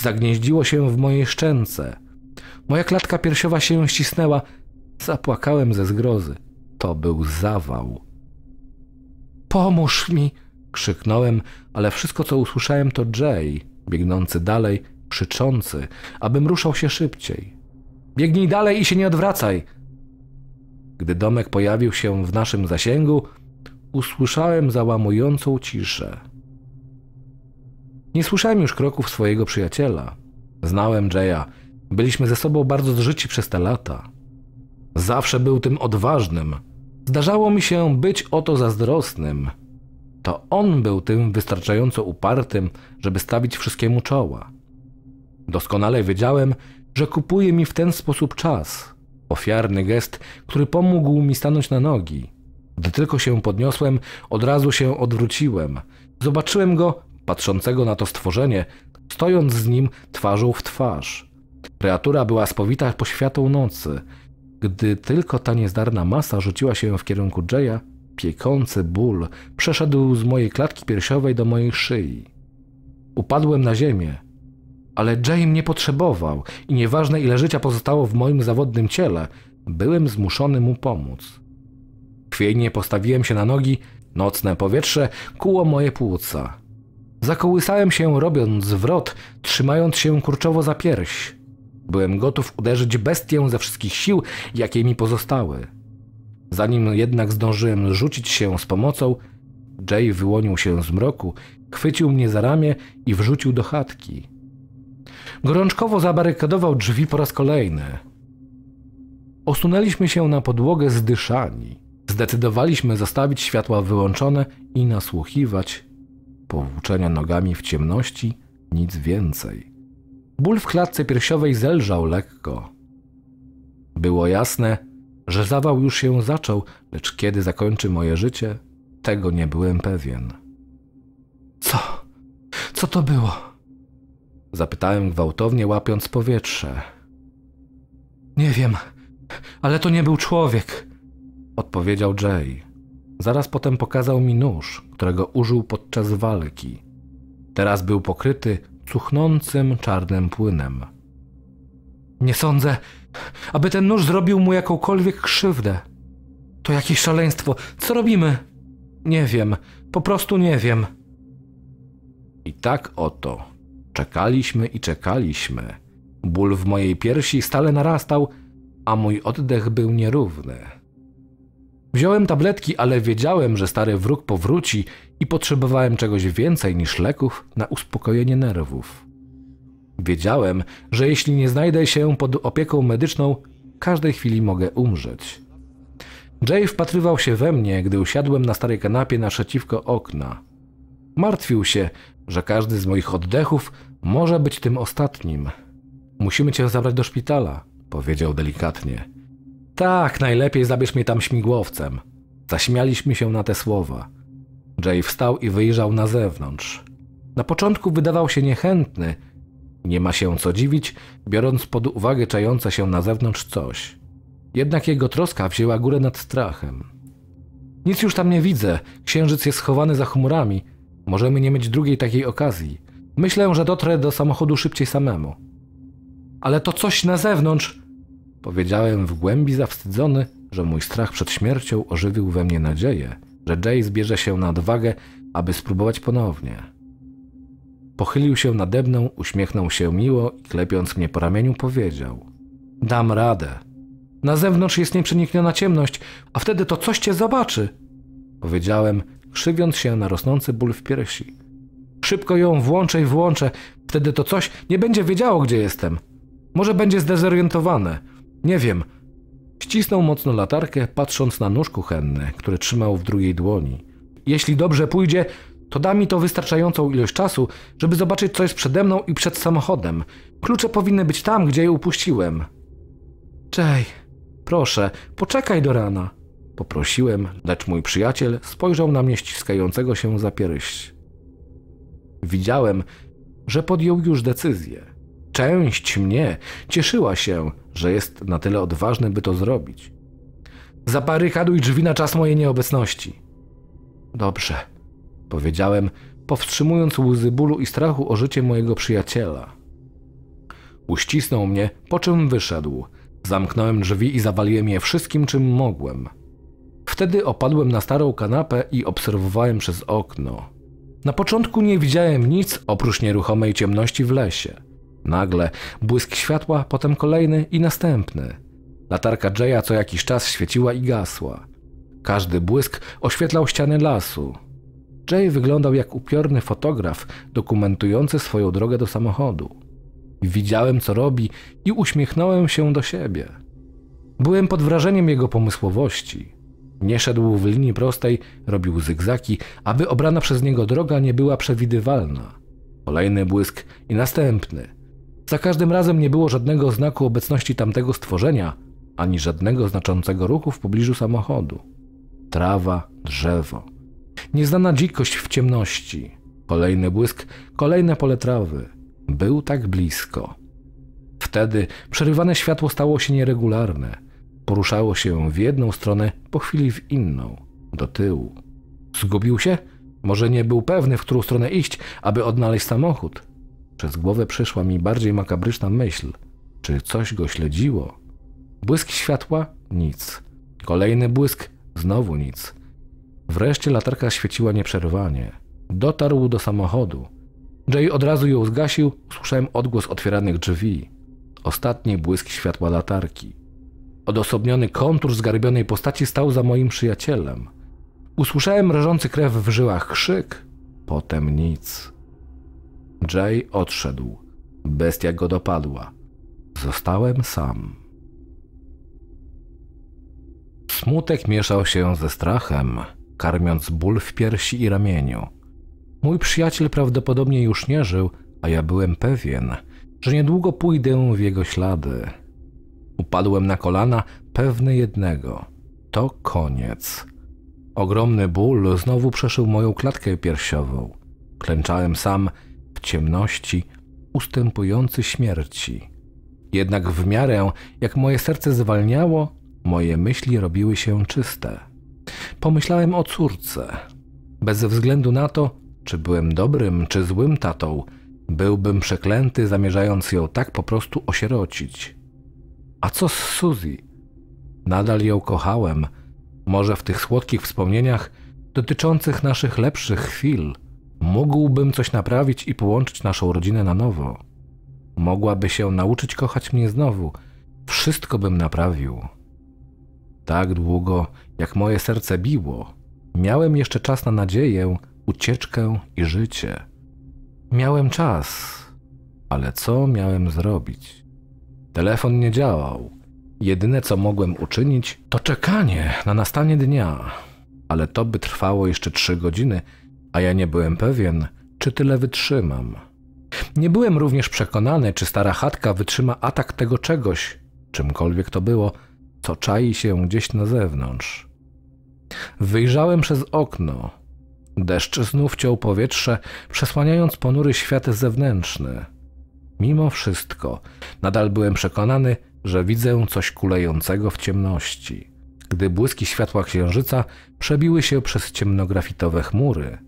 Zagnieździło się w mojej szczęce. Moja klatka piersiowa się ścisnęła. Zapłakałem ze zgrozy. To był zawał. Pomóż mi! krzyknąłem, ale wszystko co usłyszałem to Jay, biegnący dalej, krzyczący, abym ruszał się szybciej. Biegnij dalej i się nie odwracaj! Gdy domek pojawił się w naszym zasięgu, usłyszałem załamującą ciszę. Nie słyszałem już kroków swojego przyjaciela. Znałem Jaya. Byliśmy ze sobą bardzo zżyci przez te lata. Zawsze był tym odważnym. Zdarzało mi się być o to zazdrosnym. To on był tym wystarczająco upartym, żeby stawić wszystkiemu czoła. Doskonale wiedziałem, że kupuje mi w ten sposób czas. Ofiarny gest, który pomógł mi stanąć na nogi. Gdy tylko się podniosłem, od razu się odwróciłem. Zobaczyłem go, patrzącego na to stworzenie, stojąc z nim twarzą w twarz. Kreatura była spowita poświatą nocy. Gdy tylko ta niezdarna masa rzuciła się w kierunku Jaya, piekący ból przeszedł z mojej klatki piersiowej do mojej szyi. Upadłem na ziemię ale Jay mnie potrzebował i nieważne ile życia pozostało w moim zawodnym ciele, byłem zmuszony mu pomóc. Chwiejnie postawiłem się na nogi, nocne powietrze kuło moje płuca. Zakołysałem się robiąc zwrot, trzymając się kurczowo za pierś. Byłem gotów uderzyć bestię ze wszystkich sił, jakie mi pozostały. Zanim jednak zdążyłem rzucić się z pomocą, Jay wyłonił się z mroku, chwycił mnie za ramię i wrzucił do chatki. Gorączkowo zabarykadował drzwi po raz kolejny. Osunęliśmy się na podłogę zdyszani. Zdecydowaliśmy zostawić światła wyłączone i nasłuchiwać powłóczenia nogami w ciemności, nic więcej. Ból w klatce piersiowej zelżał lekko. Było jasne, że zawał już się zaczął, lecz kiedy zakończy moje życie, tego nie byłem pewien. Co? Co to było? Zapytałem gwałtownie, łapiąc powietrze. Nie wiem, ale to nie był człowiek, odpowiedział Jay. Zaraz potem pokazał mi nóż, którego użył podczas walki. Teraz był pokryty cuchnącym czarnym płynem. Nie sądzę, aby ten nóż zrobił mu jakąkolwiek krzywdę. To jakieś szaleństwo. Co robimy? Nie wiem. Po prostu nie wiem. I tak oto Czekaliśmy i czekaliśmy. Ból w mojej piersi stale narastał, a mój oddech był nierówny. Wziąłem tabletki, ale wiedziałem, że stary wróg powróci i potrzebowałem czegoś więcej niż leków na uspokojenie nerwów. Wiedziałem, że jeśli nie znajdę się pod opieką medyczną, każdej chwili mogę umrzeć. Jay wpatrywał się we mnie, gdy usiadłem na starej kanapie naprzeciwko okna. Martwił się, że każdy z moich oddechów może być tym ostatnim. Musimy cię zabrać do szpitala, powiedział delikatnie. Tak, najlepiej zabierz mnie tam śmigłowcem. Zaśmialiśmy się na te słowa. Jay wstał i wyjrzał na zewnątrz. Na początku wydawał się niechętny. Nie ma się co dziwić, biorąc pod uwagę czające się na zewnątrz coś. Jednak jego troska wzięła górę nad strachem. Nic już tam nie widzę, księżyc jest schowany za chmurami, Możemy nie mieć drugiej takiej okazji. Myślę, że dotrę do samochodu szybciej samemu. Ale to coś na zewnątrz! Powiedziałem w głębi zawstydzony, że mój strach przed śmiercią ożywił we mnie nadzieję, że Jay zbierze się na odwagę, aby spróbować ponownie. Pochylił się nade mną, uśmiechnął się miło i klepiąc mnie po ramieniu powiedział: Dam radę. Na zewnątrz jest nieprzenikniona ciemność, a wtedy to coś cię zobaczy. Powiedziałem, krzywiąc się na rosnący ból w piersi. Szybko ją włączę i włączę, wtedy to coś nie będzie wiedziało, gdzie jestem. Może będzie zdezorientowane. Nie wiem. Ścisnął mocno latarkę, patrząc na nóż kuchenny, który trzymał w drugiej dłoni. Jeśli dobrze pójdzie, to da mi to wystarczającą ilość czasu, żeby zobaczyć, co jest przede mną i przed samochodem. Klucze powinny być tam, gdzie je upuściłem. Czej, proszę, poczekaj do rana. Poprosiłem, lecz mój przyjaciel spojrzał na mnie ściskającego się za pierś. Widziałem, że podjął już decyzję. Część mnie cieszyła się, że jest na tyle odważny, by to zrobić. Zaparykaduj drzwi na czas mojej nieobecności. Dobrze, powiedziałem, powstrzymując łzy bólu i strachu o życie mojego przyjaciela. Uścisnął mnie, po czym wyszedł. Zamknąłem drzwi i zawaliłem je wszystkim, czym mogłem. Wtedy opadłem na starą kanapę i obserwowałem przez okno. Na początku nie widziałem nic oprócz nieruchomej ciemności w lesie. Nagle błysk światła, potem kolejny i następny. Latarka Jaya co jakiś czas świeciła i gasła. Każdy błysk oświetlał ściany lasu. Jay wyglądał jak upiorny fotograf dokumentujący swoją drogę do samochodu. Widziałem, co robi i uśmiechnąłem się do siebie. Byłem pod wrażeniem jego pomysłowości. Nie szedł w linii prostej, robił zygzaki, aby obrana przez niego droga nie była przewidywalna. Kolejny błysk i następny. Za każdym razem nie było żadnego znaku obecności tamtego stworzenia, ani żadnego znaczącego ruchu w pobliżu samochodu. Trawa, drzewo. Nieznana dzikość w ciemności. Kolejny błysk, kolejne pole trawy. Był tak blisko. Wtedy przerywane światło stało się nieregularne poruszało się w jedną stronę, po chwili w inną, do tyłu. Zgubił się? Może nie był pewny, w którą stronę iść, aby odnaleźć samochód. Przez głowę przyszła mi bardziej makabryczna myśl. Czy coś go śledziło? Błysk światła? Nic. Kolejny błysk? Znowu nic. Wreszcie latarka świeciła nieprzerwanie. Dotarł do samochodu. Jay od razu ją zgasił, usłyszałem odgłos otwieranych drzwi. Ostatni błysk światła latarki. Odosobniony kontur zgarbionej postaci stał za moim przyjacielem. Usłyszałem rażący krew w żyłach krzyk, potem nic. Jay odszedł. Bestia go dopadła. Zostałem sam. Smutek mieszał się ze strachem, karmiąc ból w piersi i ramieniu. Mój przyjaciel prawdopodobnie już nie żył, a ja byłem pewien, że niedługo pójdę w jego ślady. Upadłem na kolana, pewny jednego. To koniec. Ogromny ból znowu przeszył moją klatkę piersiową. Klęczałem sam w ciemności, ustępujący śmierci. Jednak w miarę jak moje serce zwalniało, moje myśli robiły się czyste. Pomyślałem o córce. Bez względu na to, czy byłem dobrym czy złym tatą, byłbym przeklęty, zamierzając ją tak po prostu osierocić. A co z Suzy? Nadal ją kochałem. Może w tych słodkich wspomnieniach dotyczących naszych lepszych chwil mógłbym coś naprawić i połączyć naszą rodzinę na nowo. Mogłaby się nauczyć kochać mnie znowu. Wszystko bym naprawił. Tak długo, jak moje serce biło, miałem jeszcze czas na nadzieję, ucieczkę i życie. Miałem czas, ale co miałem zrobić? Telefon nie działał. Jedyne co mogłem uczynić, to czekanie na nastanie dnia. Ale to by trwało jeszcze trzy godziny, a ja nie byłem pewien, czy tyle wytrzymam. Nie byłem również przekonany, czy stara chatka wytrzyma atak tego czegoś, czymkolwiek to było, co czai się gdzieś na zewnątrz. Wyjrzałem przez okno. Deszcz znów ciął powietrze, przesłaniając ponury świat zewnętrzny. Mimo wszystko, nadal byłem przekonany, że widzę coś kulejącego w ciemności. Gdy błyski światła księżyca przebiły się przez ciemnografitowe chmury,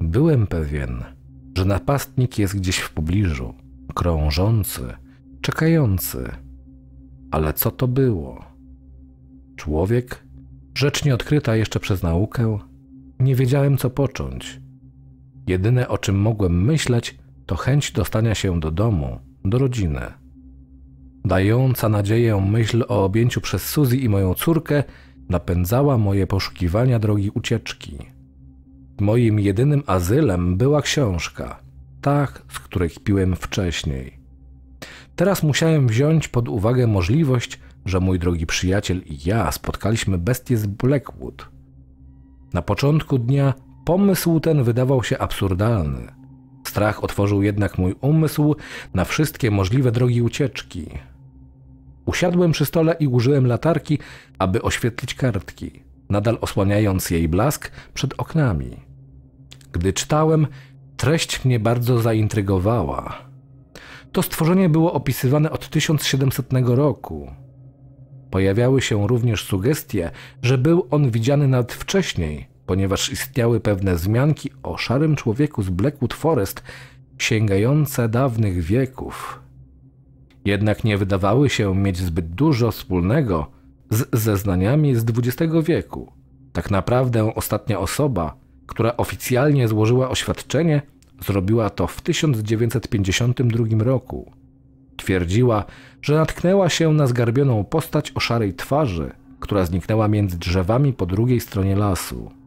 byłem pewien, że napastnik jest gdzieś w pobliżu, krążący, czekający. Ale co to było? Człowiek, rzecz nieodkryta jeszcze przez naukę, nie wiedziałem co począć. Jedyne o czym mogłem myśleć, to chęć dostania się do domu, do rodziny. Dająca nadzieję myśl o objęciu przez Suzy i moją córkę napędzała moje poszukiwania drogi ucieczki. Moim jedynym azylem była książka, ta, z której piłem wcześniej. Teraz musiałem wziąć pod uwagę możliwość, że mój drogi przyjaciel i ja spotkaliśmy bestię z Blackwood. Na początku dnia pomysł ten wydawał się absurdalny – Strach otworzył jednak mój umysł na wszystkie możliwe drogi ucieczki. Usiadłem przy stole i użyłem latarki, aby oświetlić kartki, nadal osłaniając jej blask przed oknami. Gdy czytałem, treść mnie bardzo zaintrygowała. To stworzenie było opisywane od 1700 roku. Pojawiały się również sugestie, że był on widziany nawet wcześniej, ponieważ istniały pewne zmianki o szarym człowieku z Blackwood Forest sięgające dawnych wieków. Jednak nie wydawały się mieć zbyt dużo wspólnego z zeznaniami z XX wieku. Tak naprawdę ostatnia osoba, która oficjalnie złożyła oświadczenie, zrobiła to w 1952 roku. Twierdziła, że natknęła się na zgarbioną postać o szarej twarzy, która zniknęła między drzewami po drugiej stronie lasu.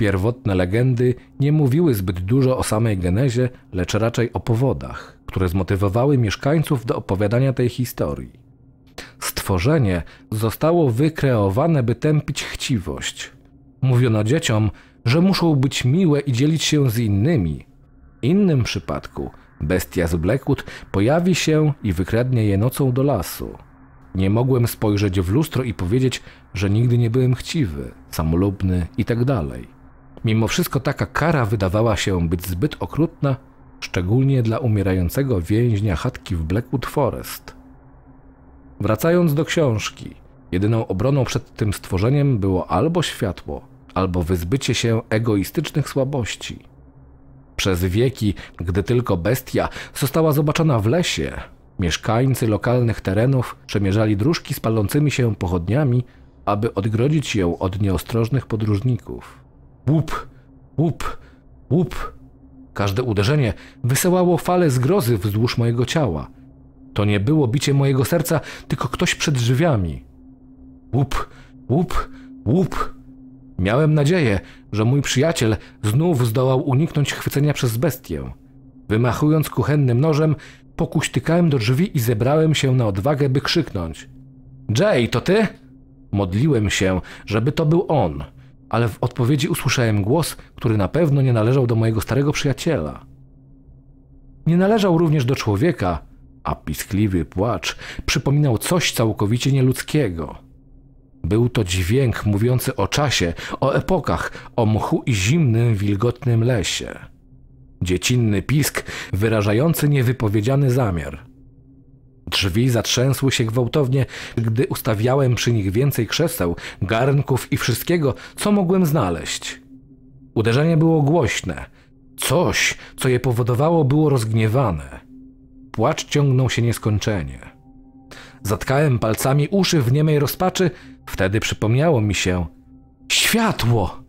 Pierwotne legendy nie mówiły zbyt dużo o samej genezie, lecz raczej o powodach, które zmotywowały mieszkańców do opowiadania tej historii. Stworzenie zostało wykreowane, by tępić chciwość. Mówiono dzieciom, że muszą być miłe i dzielić się z innymi. W innym przypadku bestia z Blackwood pojawi się i wykradnie je nocą do lasu. Nie mogłem spojrzeć w lustro i powiedzieć, że nigdy nie byłem chciwy, samolubny itd. Tak Mimo wszystko taka kara wydawała się być zbyt okrutna, szczególnie dla umierającego więźnia chatki w Blackwood Forest. Wracając do książki, jedyną obroną przed tym stworzeniem było albo światło, albo wyzbycie się egoistycznych słabości. Przez wieki, gdy tylko bestia została zobaczona w lesie, mieszkańcy lokalnych terenów przemierzali dróżki z palącymi się pochodniami, aby odgrodzić ją od nieostrożnych podróżników. Łup, łup, łup. Każde uderzenie wysyłało fale zgrozy wzdłuż mojego ciała. To nie było bicie mojego serca, tylko ktoś przed drzwiami. Łup, łup, łup. Miałem nadzieję, że mój przyjaciel znów zdołał uniknąć chwycenia przez bestię. Wymachując kuchennym nożem, pokuśtykałem do drzwi i zebrałem się na odwagę, by krzyknąć. Jay, to ty? Modliłem się, żeby to był on ale w odpowiedzi usłyszałem głos, który na pewno nie należał do mojego starego przyjaciela. Nie należał również do człowieka, a piskliwy płacz przypominał coś całkowicie nieludzkiego. Był to dźwięk mówiący o czasie, o epokach, o mchu i zimnym, wilgotnym lesie. Dziecinny pisk wyrażający niewypowiedziany zamiar – Drzwi zatrzęsły się gwałtownie, gdy ustawiałem przy nich więcej krzeseł, garnków i wszystkiego, co mogłem znaleźć. Uderzenie było głośne. Coś, co je powodowało, było rozgniewane. Płacz ciągnął się nieskończenie. Zatkałem palcami uszy w niemej rozpaczy, wtedy przypomniało mi się: Światło!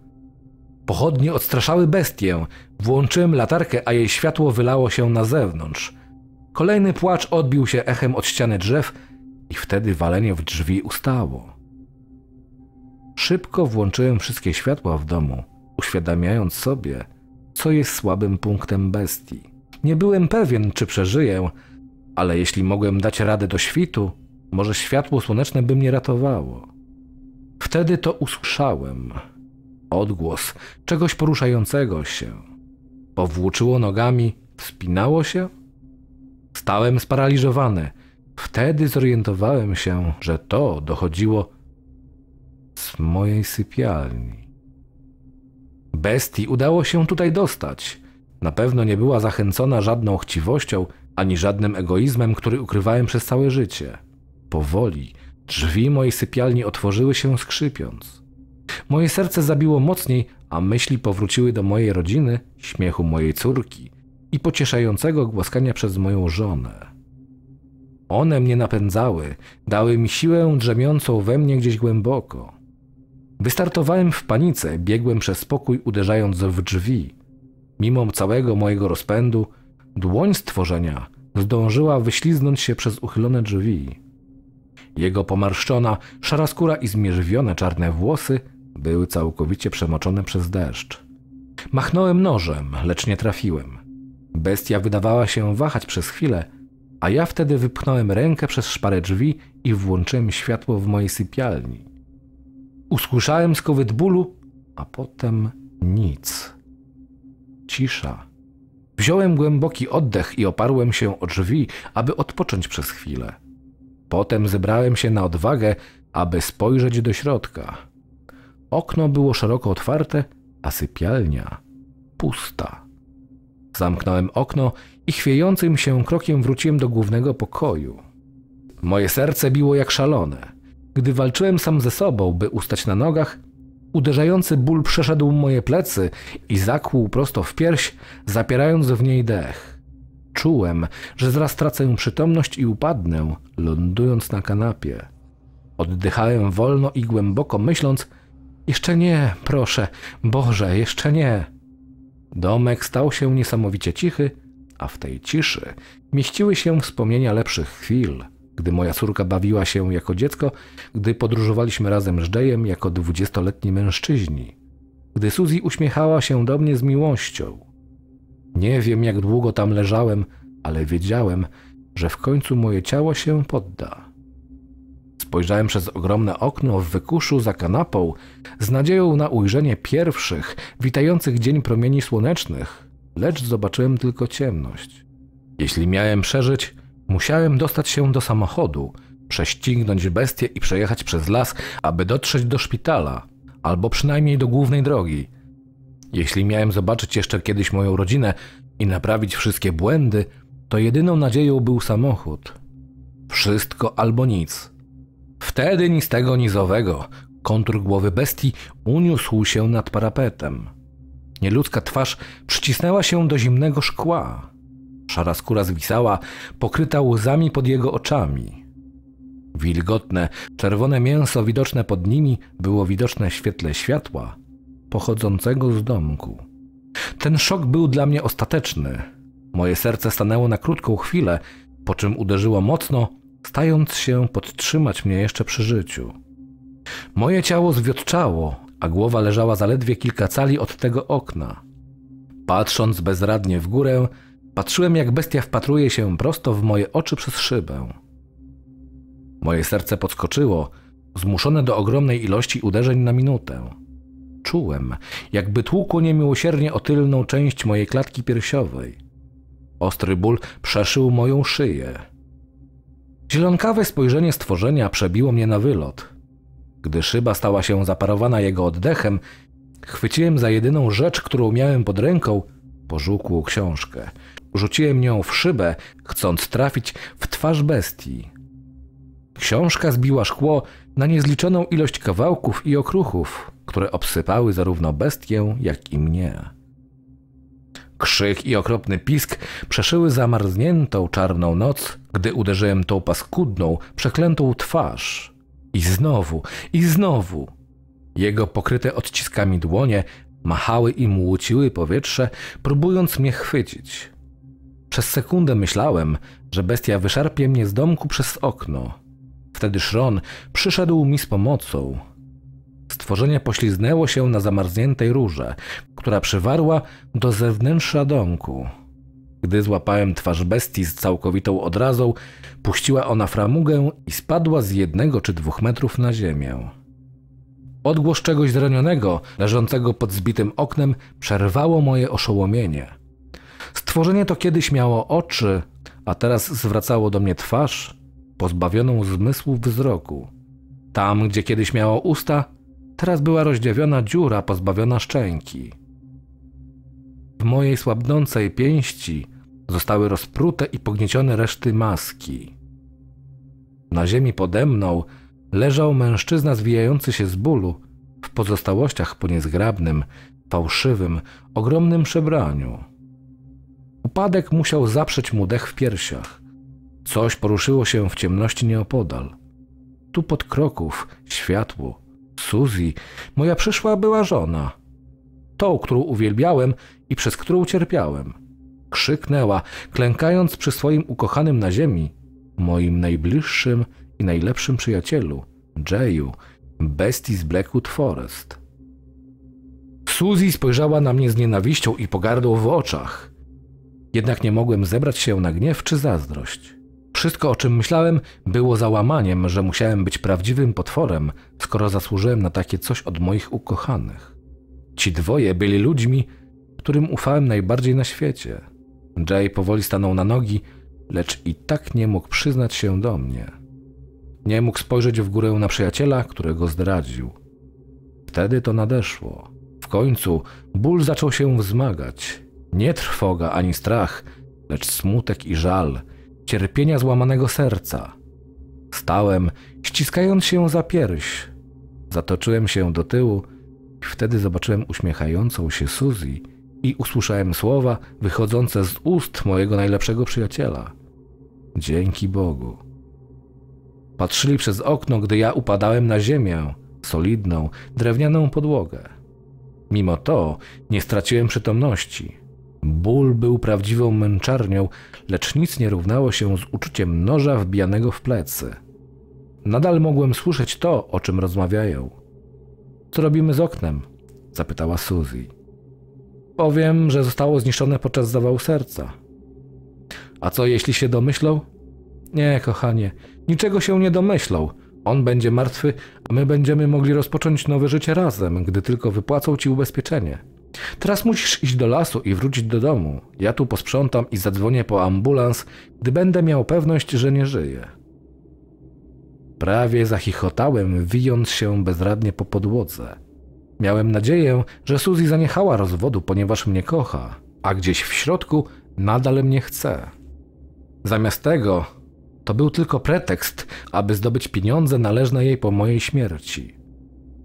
Pochodnie odstraszały bestię. Włączyłem latarkę, a jej światło wylało się na zewnątrz. Kolejny płacz odbił się echem od ściany drzew i wtedy walenie w drzwi ustało. Szybko włączyłem wszystkie światła w domu, uświadamiając sobie, co jest słabym punktem bestii. Nie byłem pewien, czy przeżyję, ale jeśli mogłem dać radę do świtu, może światło słoneczne by mnie ratowało. Wtedy to usłyszałem. Odgłos czegoś poruszającego się. Powłóczyło nogami, wspinało się Stałem sparaliżowany. Wtedy zorientowałem się, że to dochodziło z mojej sypialni. Bestii udało się tutaj dostać. Na pewno nie była zachęcona żadną chciwością ani żadnym egoizmem, który ukrywałem przez całe życie. Powoli drzwi mojej sypialni otworzyły się skrzypiąc. Moje serce zabiło mocniej, a myśli powróciły do mojej rodziny, śmiechu mojej córki, i pocieszającego głaskania przez moją żonę. One mnie napędzały, dały mi siłę drzemiącą we mnie gdzieś głęboko. Wystartowałem w panice, biegłem przez pokój, uderzając w drzwi. Mimo całego mojego rozpędu, dłoń stworzenia zdążyła wyśliznąć się przez uchylone drzwi. Jego pomarszczona, szara skóra i zmierzwione czarne włosy były całkowicie przemoczone przez deszcz. Machnąłem nożem, lecz nie trafiłem. Bestia wydawała się wahać przez chwilę, a ja wtedy wypchnąłem rękę przez szparę drzwi i włączyłem światło w mojej sypialni. Usłyszałem skowyt bólu, a potem nic. Cisza. Wziąłem głęboki oddech i oparłem się o drzwi, aby odpocząć przez chwilę. Potem zebrałem się na odwagę, aby spojrzeć do środka. Okno było szeroko otwarte, a sypialnia pusta. Zamknąłem okno i chwiejącym się krokiem wróciłem do głównego pokoju. Moje serce biło jak szalone. Gdy walczyłem sam ze sobą, by ustać na nogach, uderzający ból przeszedł moje plecy i zakłuł prosto w pierś, zapierając w niej dech. Czułem, że zaraz tracę przytomność i upadnę, lądując na kanapie. Oddychałem wolno i głęboko, myśląc: Jeszcze nie, proszę, Boże, jeszcze nie. Domek stał się niesamowicie cichy, a w tej ciszy mieściły się wspomnienia lepszych chwil, gdy moja córka bawiła się jako dziecko, gdy podróżowaliśmy razem z Jayem jako dwudziestoletni mężczyźni, gdy Suzy uśmiechała się do mnie z miłością. Nie wiem, jak długo tam leżałem, ale wiedziałem, że w końcu moje ciało się podda. Spojrzałem przez ogromne okno w wykuszu za kanapą z nadzieją na ujrzenie pierwszych, witających dzień promieni słonecznych, lecz zobaczyłem tylko ciemność. Jeśli miałem przeżyć, musiałem dostać się do samochodu, prześcignąć bestię i przejechać przez las, aby dotrzeć do szpitala, albo przynajmniej do głównej drogi. Jeśli miałem zobaczyć jeszcze kiedyś moją rodzinę i naprawić wszystkie błędy, to jedyną nadzieją był samochód. Wszystko albo nic. Wtedy nic tego nizowego, kontur głowy bestii uniósł się nad parapetem. Nieludzka twarz przycisnęła się do zimnego szkła. Szara skóra zwisała, pokryta łzami pod jego oczami. Wilgotne, czerwone mięso widoczne pod nimi było widoczne w świetle światła pochodzącego z domku. Ten szok był dla mnie ostateczny. Moje serce stanęło na krótką chwilę, po czym uderzyło mocno stając się podtrzymać mnie jeszcze przy życiu. Moje ciało zwiotczało, a głowa leżała zaledwie kilka cali od tego okna. Patrząc bezradnie w górę, patrzyłem jak bestia wpatruje się prosto w moje oczy przez szybę. Moje serce podskoczyło, zmuszone do ogromnej ilości uderzeń na minutę. Czułem, jakby tłukło niemiłosiernie o tylną część mojej klatki piersiowej. Ostry ból przeszył moją szyję. Zielonkawe spojrzenie stworzenia przebiło mnie na wylot. Gdy szyba stała się zaparowana jego oddechem, chwyciłem za jedyną rzecz, którą miałem pod ręką, pożółkłą książkę. Rzuciłem nią w szybę, chcąc trafić w twarz bestii. Książka zbiła szkło na niezliczoną ilość kawałków i okruchów, które obsypały zarówno bestię, jak i mnie. Krzyk i okropny pisk przeszyły zamarzniętą czarną noc gdy uderzyłem tą paskudną, przeklętą twarz. I znowu, i znowu. Jego pokryte odciskami dłonie machały i młóciły powietrze, próbując mnie chwycić. Przez sekundę myślałem, że bestia wyszarpie mnie z domku przez okno. Wtedy Szron przyszedł mi z pomocą. Stworzenie pośliznęło się na zamarzniętej rurze, która przywarła do zewnętrza domku. Gdy złapałem twarz bestii z całkowitą odrazą, puściła ona framugę i spadła z jednego czy dwóch metrów na ziemię. Odgłos czegoś zranionego, leżącego pod zbitym oknem, przerwało moje oszołomienie. Stworzenie to kiedyś miało oczy, a teraz zwracało do mnie twarz, pozbawioną zmysłu wzroku. Tam, gdzie kiedyś miało usta, teraz była rozdziawiona dziura pozbawiona szczęki. W mojej słabnącej pięści zostały rozprute i pogniecione reszty maski. Na ziemi pode mną leżał mężczyzna zwijający się z bólu, w pozostałościach po niezgrabnym, fałszywym, ogromnym przebraniu. Upadek musiał zaprzeć mu dech w piersiach. Coś poruszyło się w ciemności nieopodal. Tu pod kroków, światło, Suzy, moja przyszła była żona. Tą, którą uwielbiałem i przez którą ucierpiałem. Krzyknęła, klękając przy swoim ukochanym na ziemi, moim najbliższym i najlepszym przyjacielu, Jayu, bestii z Blackwood Forest. Suzy spojrzała na mnie z nienawiścią i pogardą w oczach. Jednak nie mogłem zebrać się na gniew czy zazdrość. Wszystko, o czym myślałem, było załamaniem, że musiałem być prawdziwym potworem, skoro zasłużyłem na takie coś od moich ukochanych. Ci dwoje byli ludźmi, którym ufałem najbardziej na świecie. Jay powoli stanął na nogi, lecz i tak nie mógł przyznać się do mnie. Nie mógł spojrzeć w górę na przyjaciela, którego zdradził. Wtedy to nadeszło. W końcu ból zaczął się wzmagać. Nie trwoga ani strach, lecz smutek i żal, cierpienia złamanego serca. Stałem, ściskając się za pierś. Zatoczyłem się do tyłu i wtedy zobaczyłem uśmiechającą się Suzy, i usłyszałem słowa wychodzące z ust mojego najlepszego przyjaciela. Dzięki Bogu. Patrzyli przez okno, gdy ja upadałem na ziemię, solidną, drewnianą podłogę. Mimo to nie straciłem przytomności. Ból był prawdziwą męczarnią, lecz nic nie równało się z uczuciem noża wbijanego w plecy. Nadal mogłem słyszeć to, o czym rozmawiają. Co robimy z oknem? zapytała Suzy. Powiem, że zostało zniszczone podczas zawału serca. A co jeśli się domyślał? Nie, kochanie, niczego się nie domyślał. On będzie martwy, a my będziemy mogli rozpocząć nowe życie razem, gdy tylko wypłacą ci ubezpieczenie. Teraz musisz iść do lasu i wrócić do domu. Ja tu posprzątam i zadzwonię po ambulans, gdy będę miał pewność, że nie żyje. Prawie zachichotałem, wijąc się bezradnie po podłodze. Miałem nadzieję, że Suzy zaniechała rozwodu, ponieważ mnie kocha, a gdzieś w środku nadal mnie chce. Zamiast tego, to był tylko pretekst, aby zdobyć pieniądze należne jej po mojej śmierci.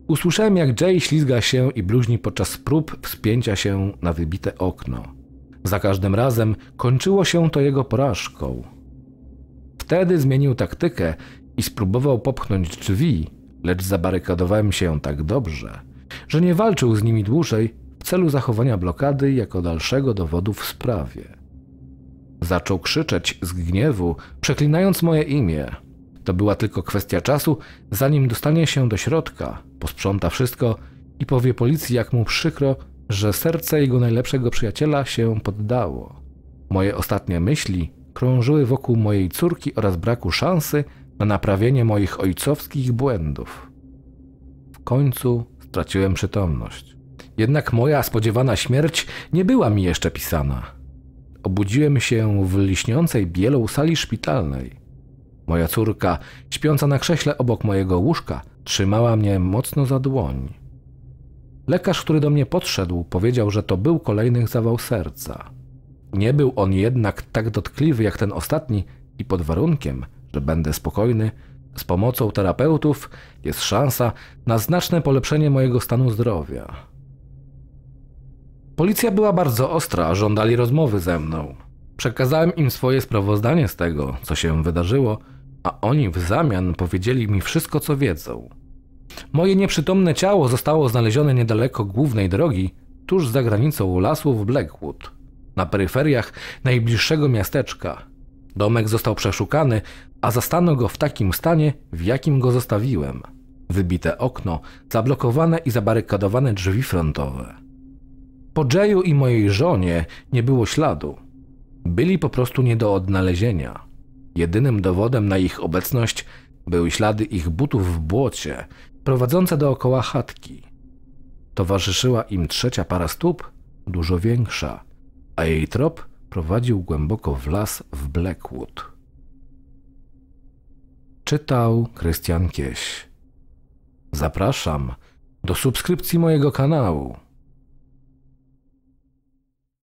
Usłyszałem, jak Jay ślizga się i bluźni podczas prób wspięcia się na wybite okno. Za każdym razem kończyło się to jego porażką. Wtedy zmienił taktykę i spróbował popchnąć drzwi, lecz zabarykadowałem się tak dobrze, że nie walczył z nimi dłużej w celu zachowania blokady jako dalszego dowodu w sprawie. Zaczął krzyczeć z gniewu, przeklinając moje imię. To była tylko kwestia czasu, zanim dostanie się do środka, posprząta wszystko i powie policji, jak mu przykro, że serce jego najlepszego przyjaciela się poddało. Moje ostatnie myśli krążyły wokół mojej córki oraz braku szansy na naprawienie moich ojcowskich błędów. W końcu Traciłem przytomność. Jednak moja spodziewana śmierć nie była mi jeszcze pisana. Obudziłem się w liśniącej bielą sali szpitalnej. Moja córka, śpiąca na krześle obok mojego łóżka, trzymała mnie mocno za dłoń. Lekarz, który do mnie podszedł, powiedział, że to był kolejny zawał serca. Nie był on jednak tak dotkliwy jak ten ostatni i pod warunkiem, że będę spokojny, z pomocą terapeutów jest szansa na znaczne polepszenie mojego stanu zdrowia. Policja była bardzo ostra, żądali rozmowy ze mną. Przekazałem im swoje sprawozdanie z tego, co się wydarzyło, a oni w zamian powiedzieli mi wszystko, co wiedzą. Moje nieprzytomne ciało zostało znalezione niedaleko głównej drogi, tuż za granicą lasu w Blackwood, na peryferiach najbliższego miasteczka. Domek został przeszukany, a zastano go w takim stanie, w jakim go zostawiłem. Wybite okno, zablokowane i zabarykadowane drzwi frontowe. Po Jayu i mojej żonie nie było śladu. Byli po prostu nie do odnalezienia. Jedynym dowodem na ich obecność były ślady ich butów w błocie, prowadzące dookoła chatki. Towarzyszyła im trzecia para stóp, dużo większa, a jej trop prowadził głęboko w las w Blackwood. Czytał Krystian Kieś. Zapraszam do subskrypcji mojego kanału.